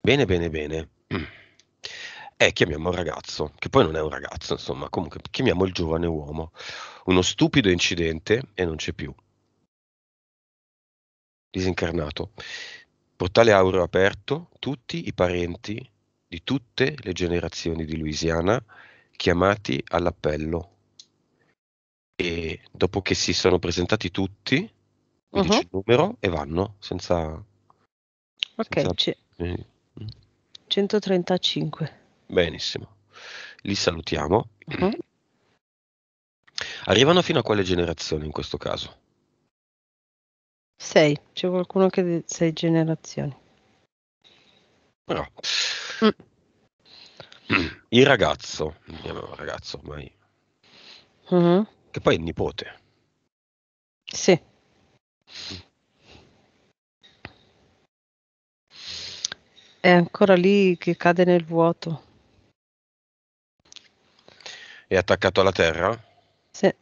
Bene, bene, bene. Eh, chiamiamo il ragazzo, che poi non è un ragazzo, insomma, comunque chiamiamo il giovane uomo. Uno stupido incidente e non c'è più disincarnato. Portale Aureo aperto, tutti i parenti di tutte le generazioni di Louisiana chiamati all'appello. E dopo che si sono presentati tutti, mi uh-huh. il numero e vanno senza... Ok, senza... C- 135. Eh, mm. Benissimo, li salutiamo. Uh-huh. Arrivano fino a quale generazione in questo caso? Sei, c'è qualcuno che de- sei generazioni. No. Mm. Il ragazzo, chiamiamolo eh, ragazzo ormai, mm-hmm. che poi è il nipote. Sì. È ancora lì che cade nel vuoto. È attaccato alla terra? Sì.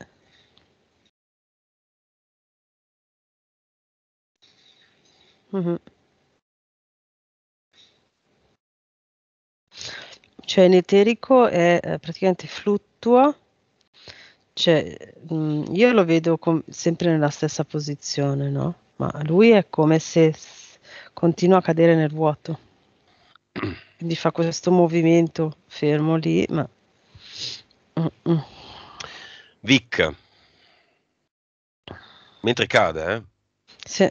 Mh-mh. Cioè, l'eterico è, eh, praticamente fluttua, cioè, mhmm, io lo vedo com sempre nella stessa posizione, no, ma lui è come se s continua a cadere nel vuoto. Quindi fa questo movimento fermo lì, ma mh-mh. Vic. Mentre cade, eh. Sì.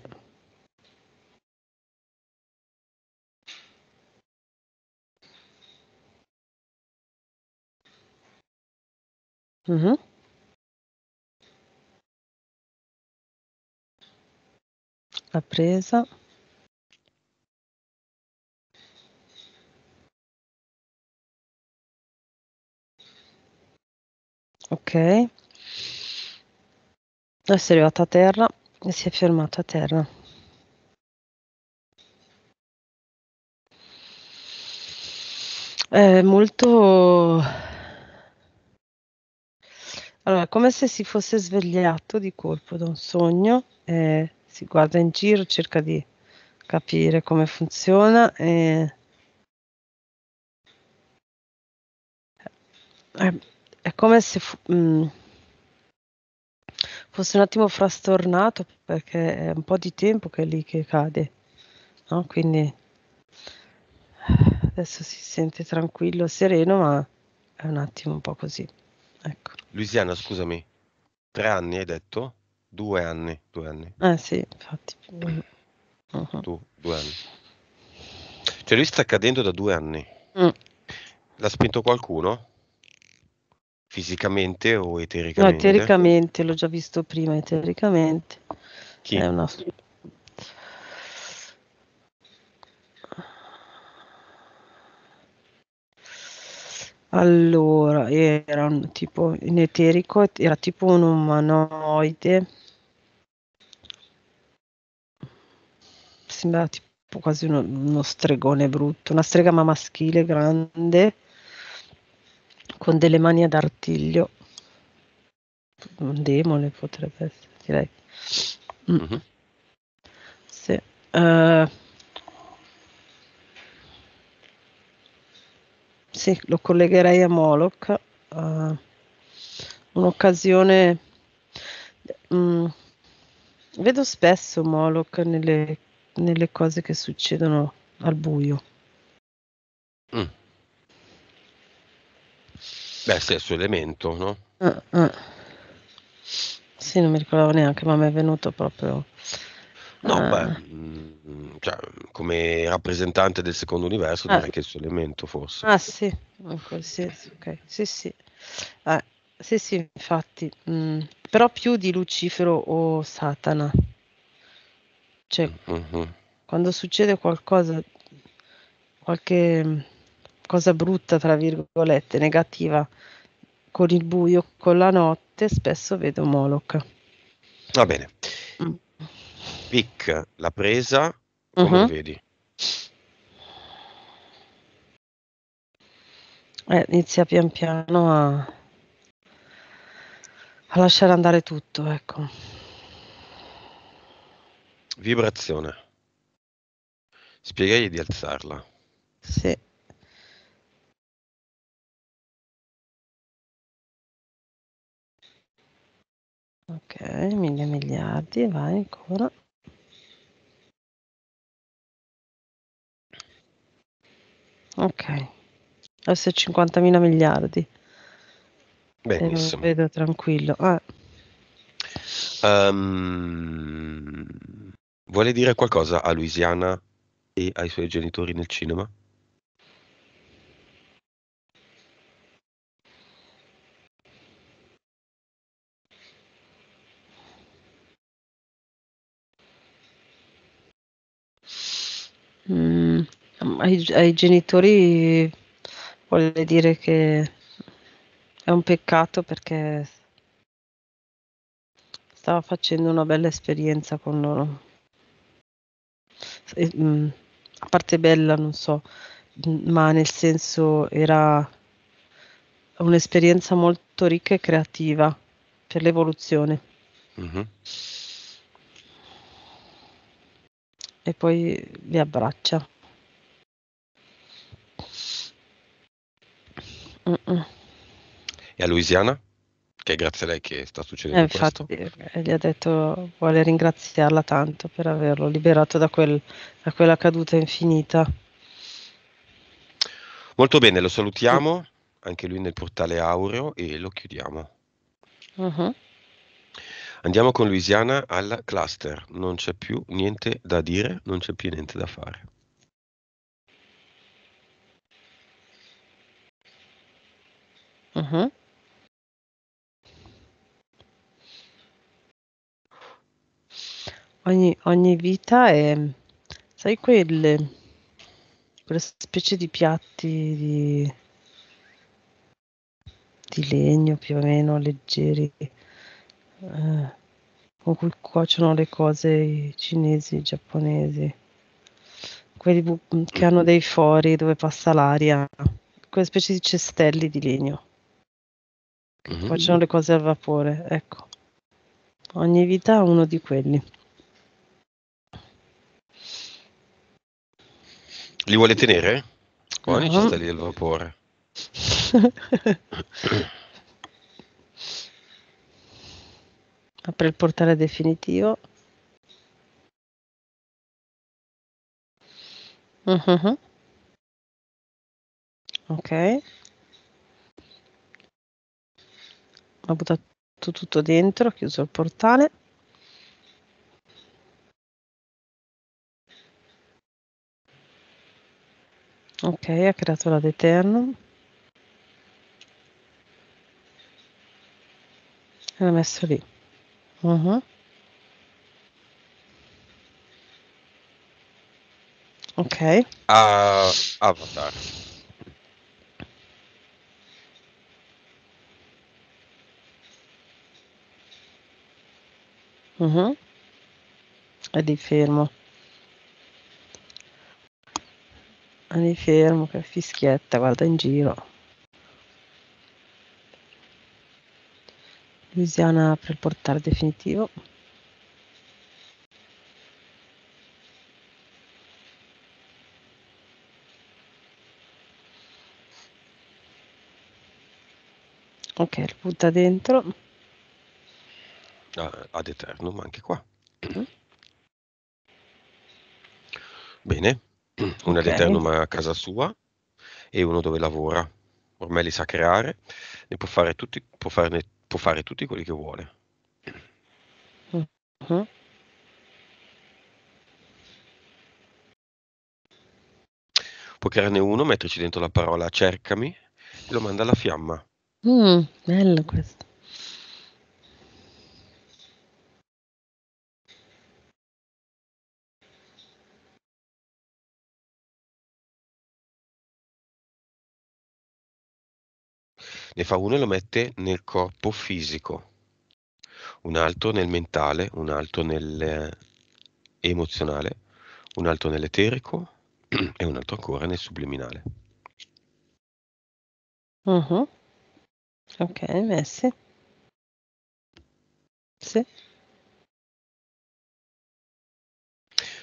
Mh-mh. La presa. Ok. Adesso è arrivato a terra e si è fermato a terra. È molto allora, come se si fosse svegliato di colpo da un sogno, e si guarda in giro, cerca di capire come funziona e... Eh, è come se fu- mh, mm, fosse un attimo frastornato perché è un po' di tempo che è lì che cade, no? quindi adesso si sente tranquillo, sereno, ma è un attimo un po' così. Ecco. Luisiana, scusami, tre anni hai detto? Due anni, due anni. Eh sì, infatti. Uh-huh. Tu, due anni. Cioè lui sta cadendo da due anni. Mm. L'ha spinto qualcuno? Fisicamente o etericamente? No, etericamente, l'ho già visto prima, etericamente. Chi? È una, Allora, era un tipo in eterico, era tipo un umanoide. Sembrava tipo quasi uno, uno stregone brutto, una strega ma maschile grande con delle mani ad artiglio. Un demone potrebbe essere, direi. Mm. Mm-hmm. Sì. Uh, sì, lo collegherei a Moloch, uh, un'occasione, um, vedo spesso Moloch nelle, nelle, cose che succedono al buio. Mm. Beh, stesso elemento, no? Uh, uh. Sì, non mi ricordavo neanche, ma mi è venuto proprio No, eh. beh, mm, cioè, come rappresentante del secondo universo ah. non è eh. che il elemento forse. Ah sì, in quel senso, ok. Sì, sì. Eh, sì, sì, infatti. Mm. Però più di Lucifero o Satana. Cioè, mm-hmm. quando succede qualcosa, qualche mm, cosa brutta, tra virgolette, negativa, con il buio, con la notte, spesso vedo Moloch. Va bene. Mm. Pick l'ha presa, come uh-huh. vedi? Eh, inizia pian piano a, a lasciare andare tutto, ecco. Vibrazione. Spiegagli di alzarla. Sì. Ok, mille miliardi, vai ancora. Ok, adesso è 50.000 miliardi. Benissimo. E vedo tranquillo. Eh. Um, vuole dire qualcosa a Louisiana e ai suoi genitori nel cinema? Ai, ai genitori vuole dire che è un peccato perché stava facendo una bella esperienza con loro. E, mh, mm, a parte bella, non so, ma nel senso era un'esperienza molto ricca e creativa per l'evoluzione. Mm-hmm. E poi li abbraccia. Mm-mm. E a Louisiana? Che è grazie a lei che sta succedendo eh, infatti, questo. Eh, gli ha detto, vuole ringraziarla tanto per averlo liberato da, quel, da quella caduta infinita. Molto bene, lo salutiamo, anche lui nel portale aureo, e lo chiudiamo. Uh-huh. Andiamo con Louisiana al cluster, non c'è più niente da dire, non c'è più niente da fare. Mh-mh. Ogni ogni vita è sai quelle quelle specie di piatti di di legno più o meno leggeri, ehm, con cui cuociono le cose i cinesi, i giapponesi. Quelli bu che hanno mm-hmm. dei fori dove passa l'aria, quelle specie di cestelli di legno mm-hmm. facciano le cose al vapore, ecco. Ogni vita ha uno di quelli. Li vuole tenere? Quali no. ci sta lì il vapore? Apre il portale definitivo. Uh-huh. Ok. ho buttato tutto dentro, ho chiuso il portale. Ok, ha creato la Deternum. l'ha messo lì. Uh -huh. Ok. Uh, avatar. Mh-mh. È lì fermo. È lì fermo che fischietta, guarda in giro. Louisiana apre il portale definitivo. Okay, lo butta dentro. Ah, ad eternum anche qua. Mm. Bene, una okay. ad eternum a casa sua e uno dove lavora. Ormai li sa creare, ne può fare tutti, può farne, può fare tutti quelli che vuole. Mm-hmm. Può crearne uno, metterci dentro la parola cercami e lo manda alla fiamma. Mm, bello questo. Ne fa uno e lo mette nel corpo fisico, un altro nel mentale, un altro nell'emozionale, eh, un altro nell'eterico e un altro ancora nel subliminale. Uh-huh. Ok, Messi. Sì.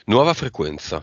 Nuova frequenza.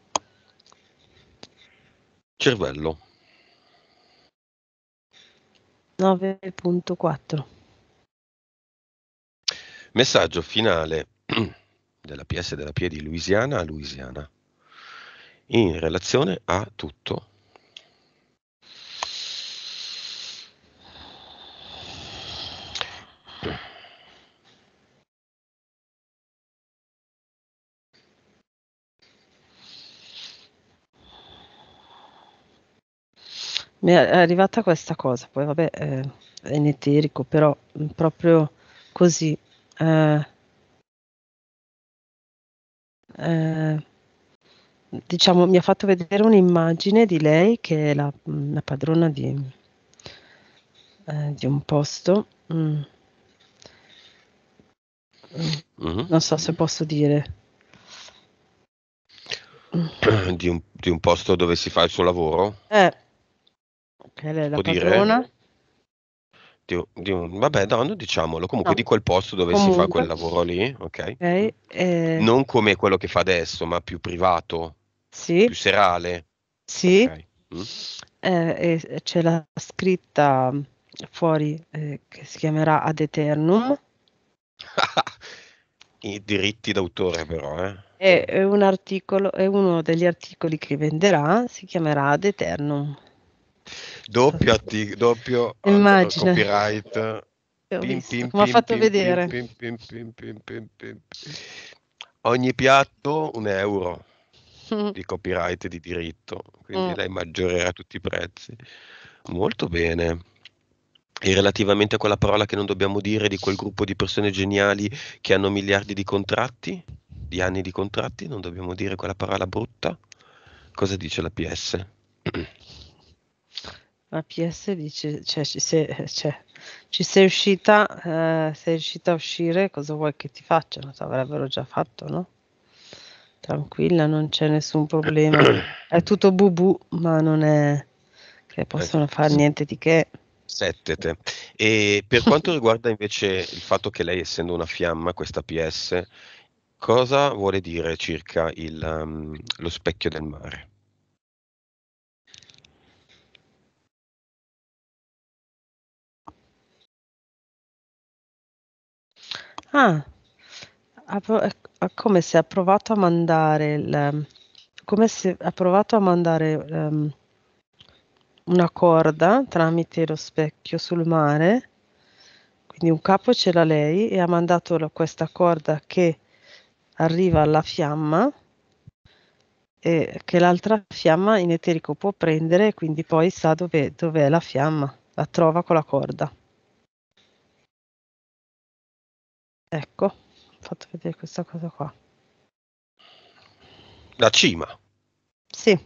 Cervello. 9.4. Messaggio finale della PS della Piedi Louisiana a Louisiana in relazione a tutto mi è arrivata questa cosa, poi vabbè eh, è in eterico, però mm, proprio così. Eh, eh, diciamo, mi ha fatto vedere un'immagine di lei che è la, mm, la padrona di, eh, di, un posto. Mm. Mm-hmm. Non so se posso dire. Di un, di un posto dove si fa il suo lavoro? Eh. Ok, lei è la padrona. Di, di un, vabbè, no, non diciamolo, comunque No. di quel posto dove si fa quel lavoro lì, ok? Ok, eh, Non come quello che fa adesso, ma più privato, sì, più serale. sì, ok? Mm? eh, e c'è la scritta fuori eh, che si chiamerà Ad Eternum. I diritti d'autore però, eh. È, è un articolo, è uno degli articoli che venderà, si chiamerà Ad Eternum doppio, atti- doppio ah, copyright. Pim, pim, Come ha fatto pim, vedere. Ogni piatto un euro mm. di copyright di diritto, quindi mm. lei maggiorerà tutti i prezzi. Molto bene. E relativamente a quella parola che non dobbiamo dire di quel gruppo di persone geniali che hanno miliardi di contratti, di anni di contratti, non dobbiamo dire quella parola brutta? Cosa dice la PS? la PS dice, cioè, ci sei, cioè, ci sei uscita, eh, sei riuscita a uscire, cosa vuoi che ti facciano? Ti avrebbero già fatto, no? Tranquilla, non c'è nessun problema. È tutto bubu, ma non è che possono eh, fare niente di che. Settete. E per quanto riguarda invece il fatto che lei, essendo una fiamma, questa PS, cosa vuole dire circa il, um, lo specchio del mare? Ah, eh, come se ha provato a mandare il ehm, come se ha provato a mandare, ehm, una corda tramite lo specchio sul mare, quindi un capo ce l'ha lei e ha mandato questa corda che arriva alla fiamma e che l'altra fiamma in eterico può prendere, e quindi poi sa dove, dove è la fiamma, la trova con la corda. Ecco, ho fatto vedere questa cosa qua. La cima. Sì.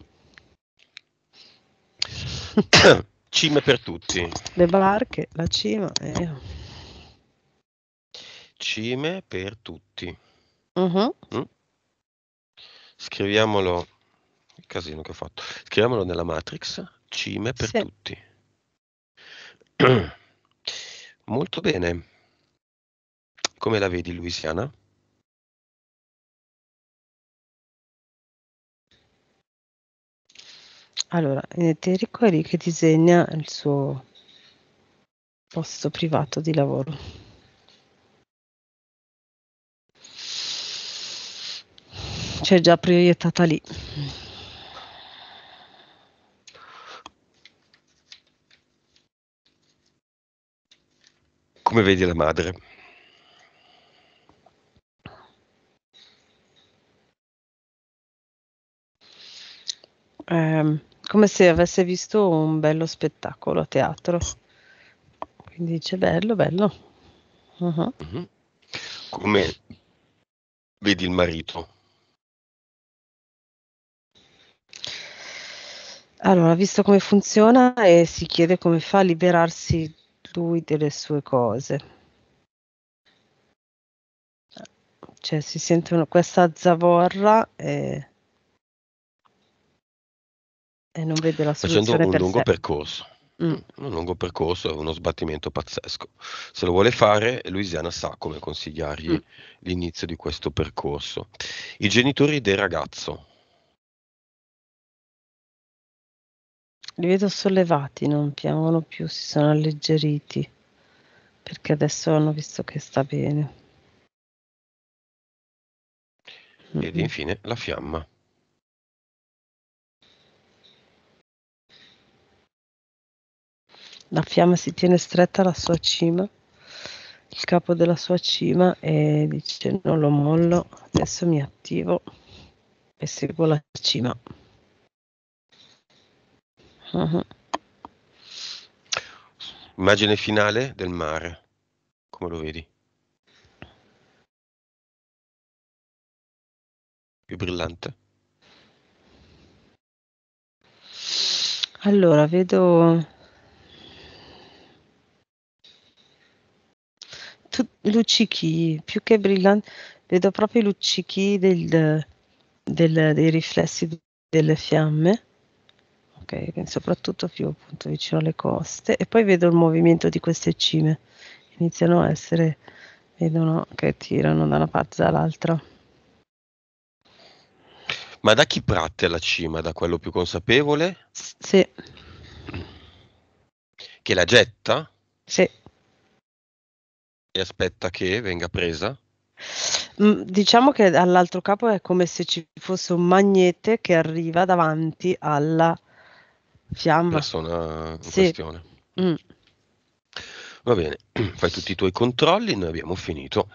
Cime per tutti. Le barche, la cima. Eh. Cime per tutti. Uh-huh. Mm? Scriviamolo. Il casino che ho fatto. Scriviamolo nella Matrix. Cime per sì. tutti. Molto bene. Come la vedi Louisiana? Allora, ehm, Enrico è lì che disegna il suo posto privato di lavoro. C'è già proiettata lì. Come vedi la madre? eh, come se avesse visto un bello spettacolo a teatro. Quindi dice bello, bello. Uh-huh. Mm-hmm. Come vedi il marito? Allora, ha visto come funziona e si chiede come fa a liberarsi lui delle sue cose. Cioè, si sente una, questa zavorra e e non vede la soluzione Facendo un lungo sé. percorso. Mm. Un lungo percorso uno sbattimento pazzesco. Se lo vuole fare, Louisiana sa come consigliargli mm. l'inizio di questo percorso. I genitori del ragazzo. Li vedo sollevati, non piangono più, si sono alleggeriti perché adesso hanno visto che sta bene. Ed infine la fiamma. La fiamma si tiene stretta alla sua cima, il capo della sua cima e dice non lo mollo, adesso mi attivo e seguo la cima. Uh-huh. Immagine finale del mare, come lo vedi? Più brillante. Allora, vedo tut- luccichi, più che brillanti, vedo proprio i luccichi del, del, dei riflessi delle fiamme, ok, soprattutto più appunto vicino alle coste, e poi vedo il movimento di queste cime, iniziano a essere, vedono che tirano da una parte all'altra. Ma da chi parte la cima? Da quello più consapevole? Sì. Che la getta? Sì e aspetta che venga presa? Mm, diciamo che all'altro capo è come se ci fosse un magnete che arriva davanti alla fiamma. Persona in sì. questione. Mm. Va bene, fai tutti i tuoi controlli, noi abbiamo finito.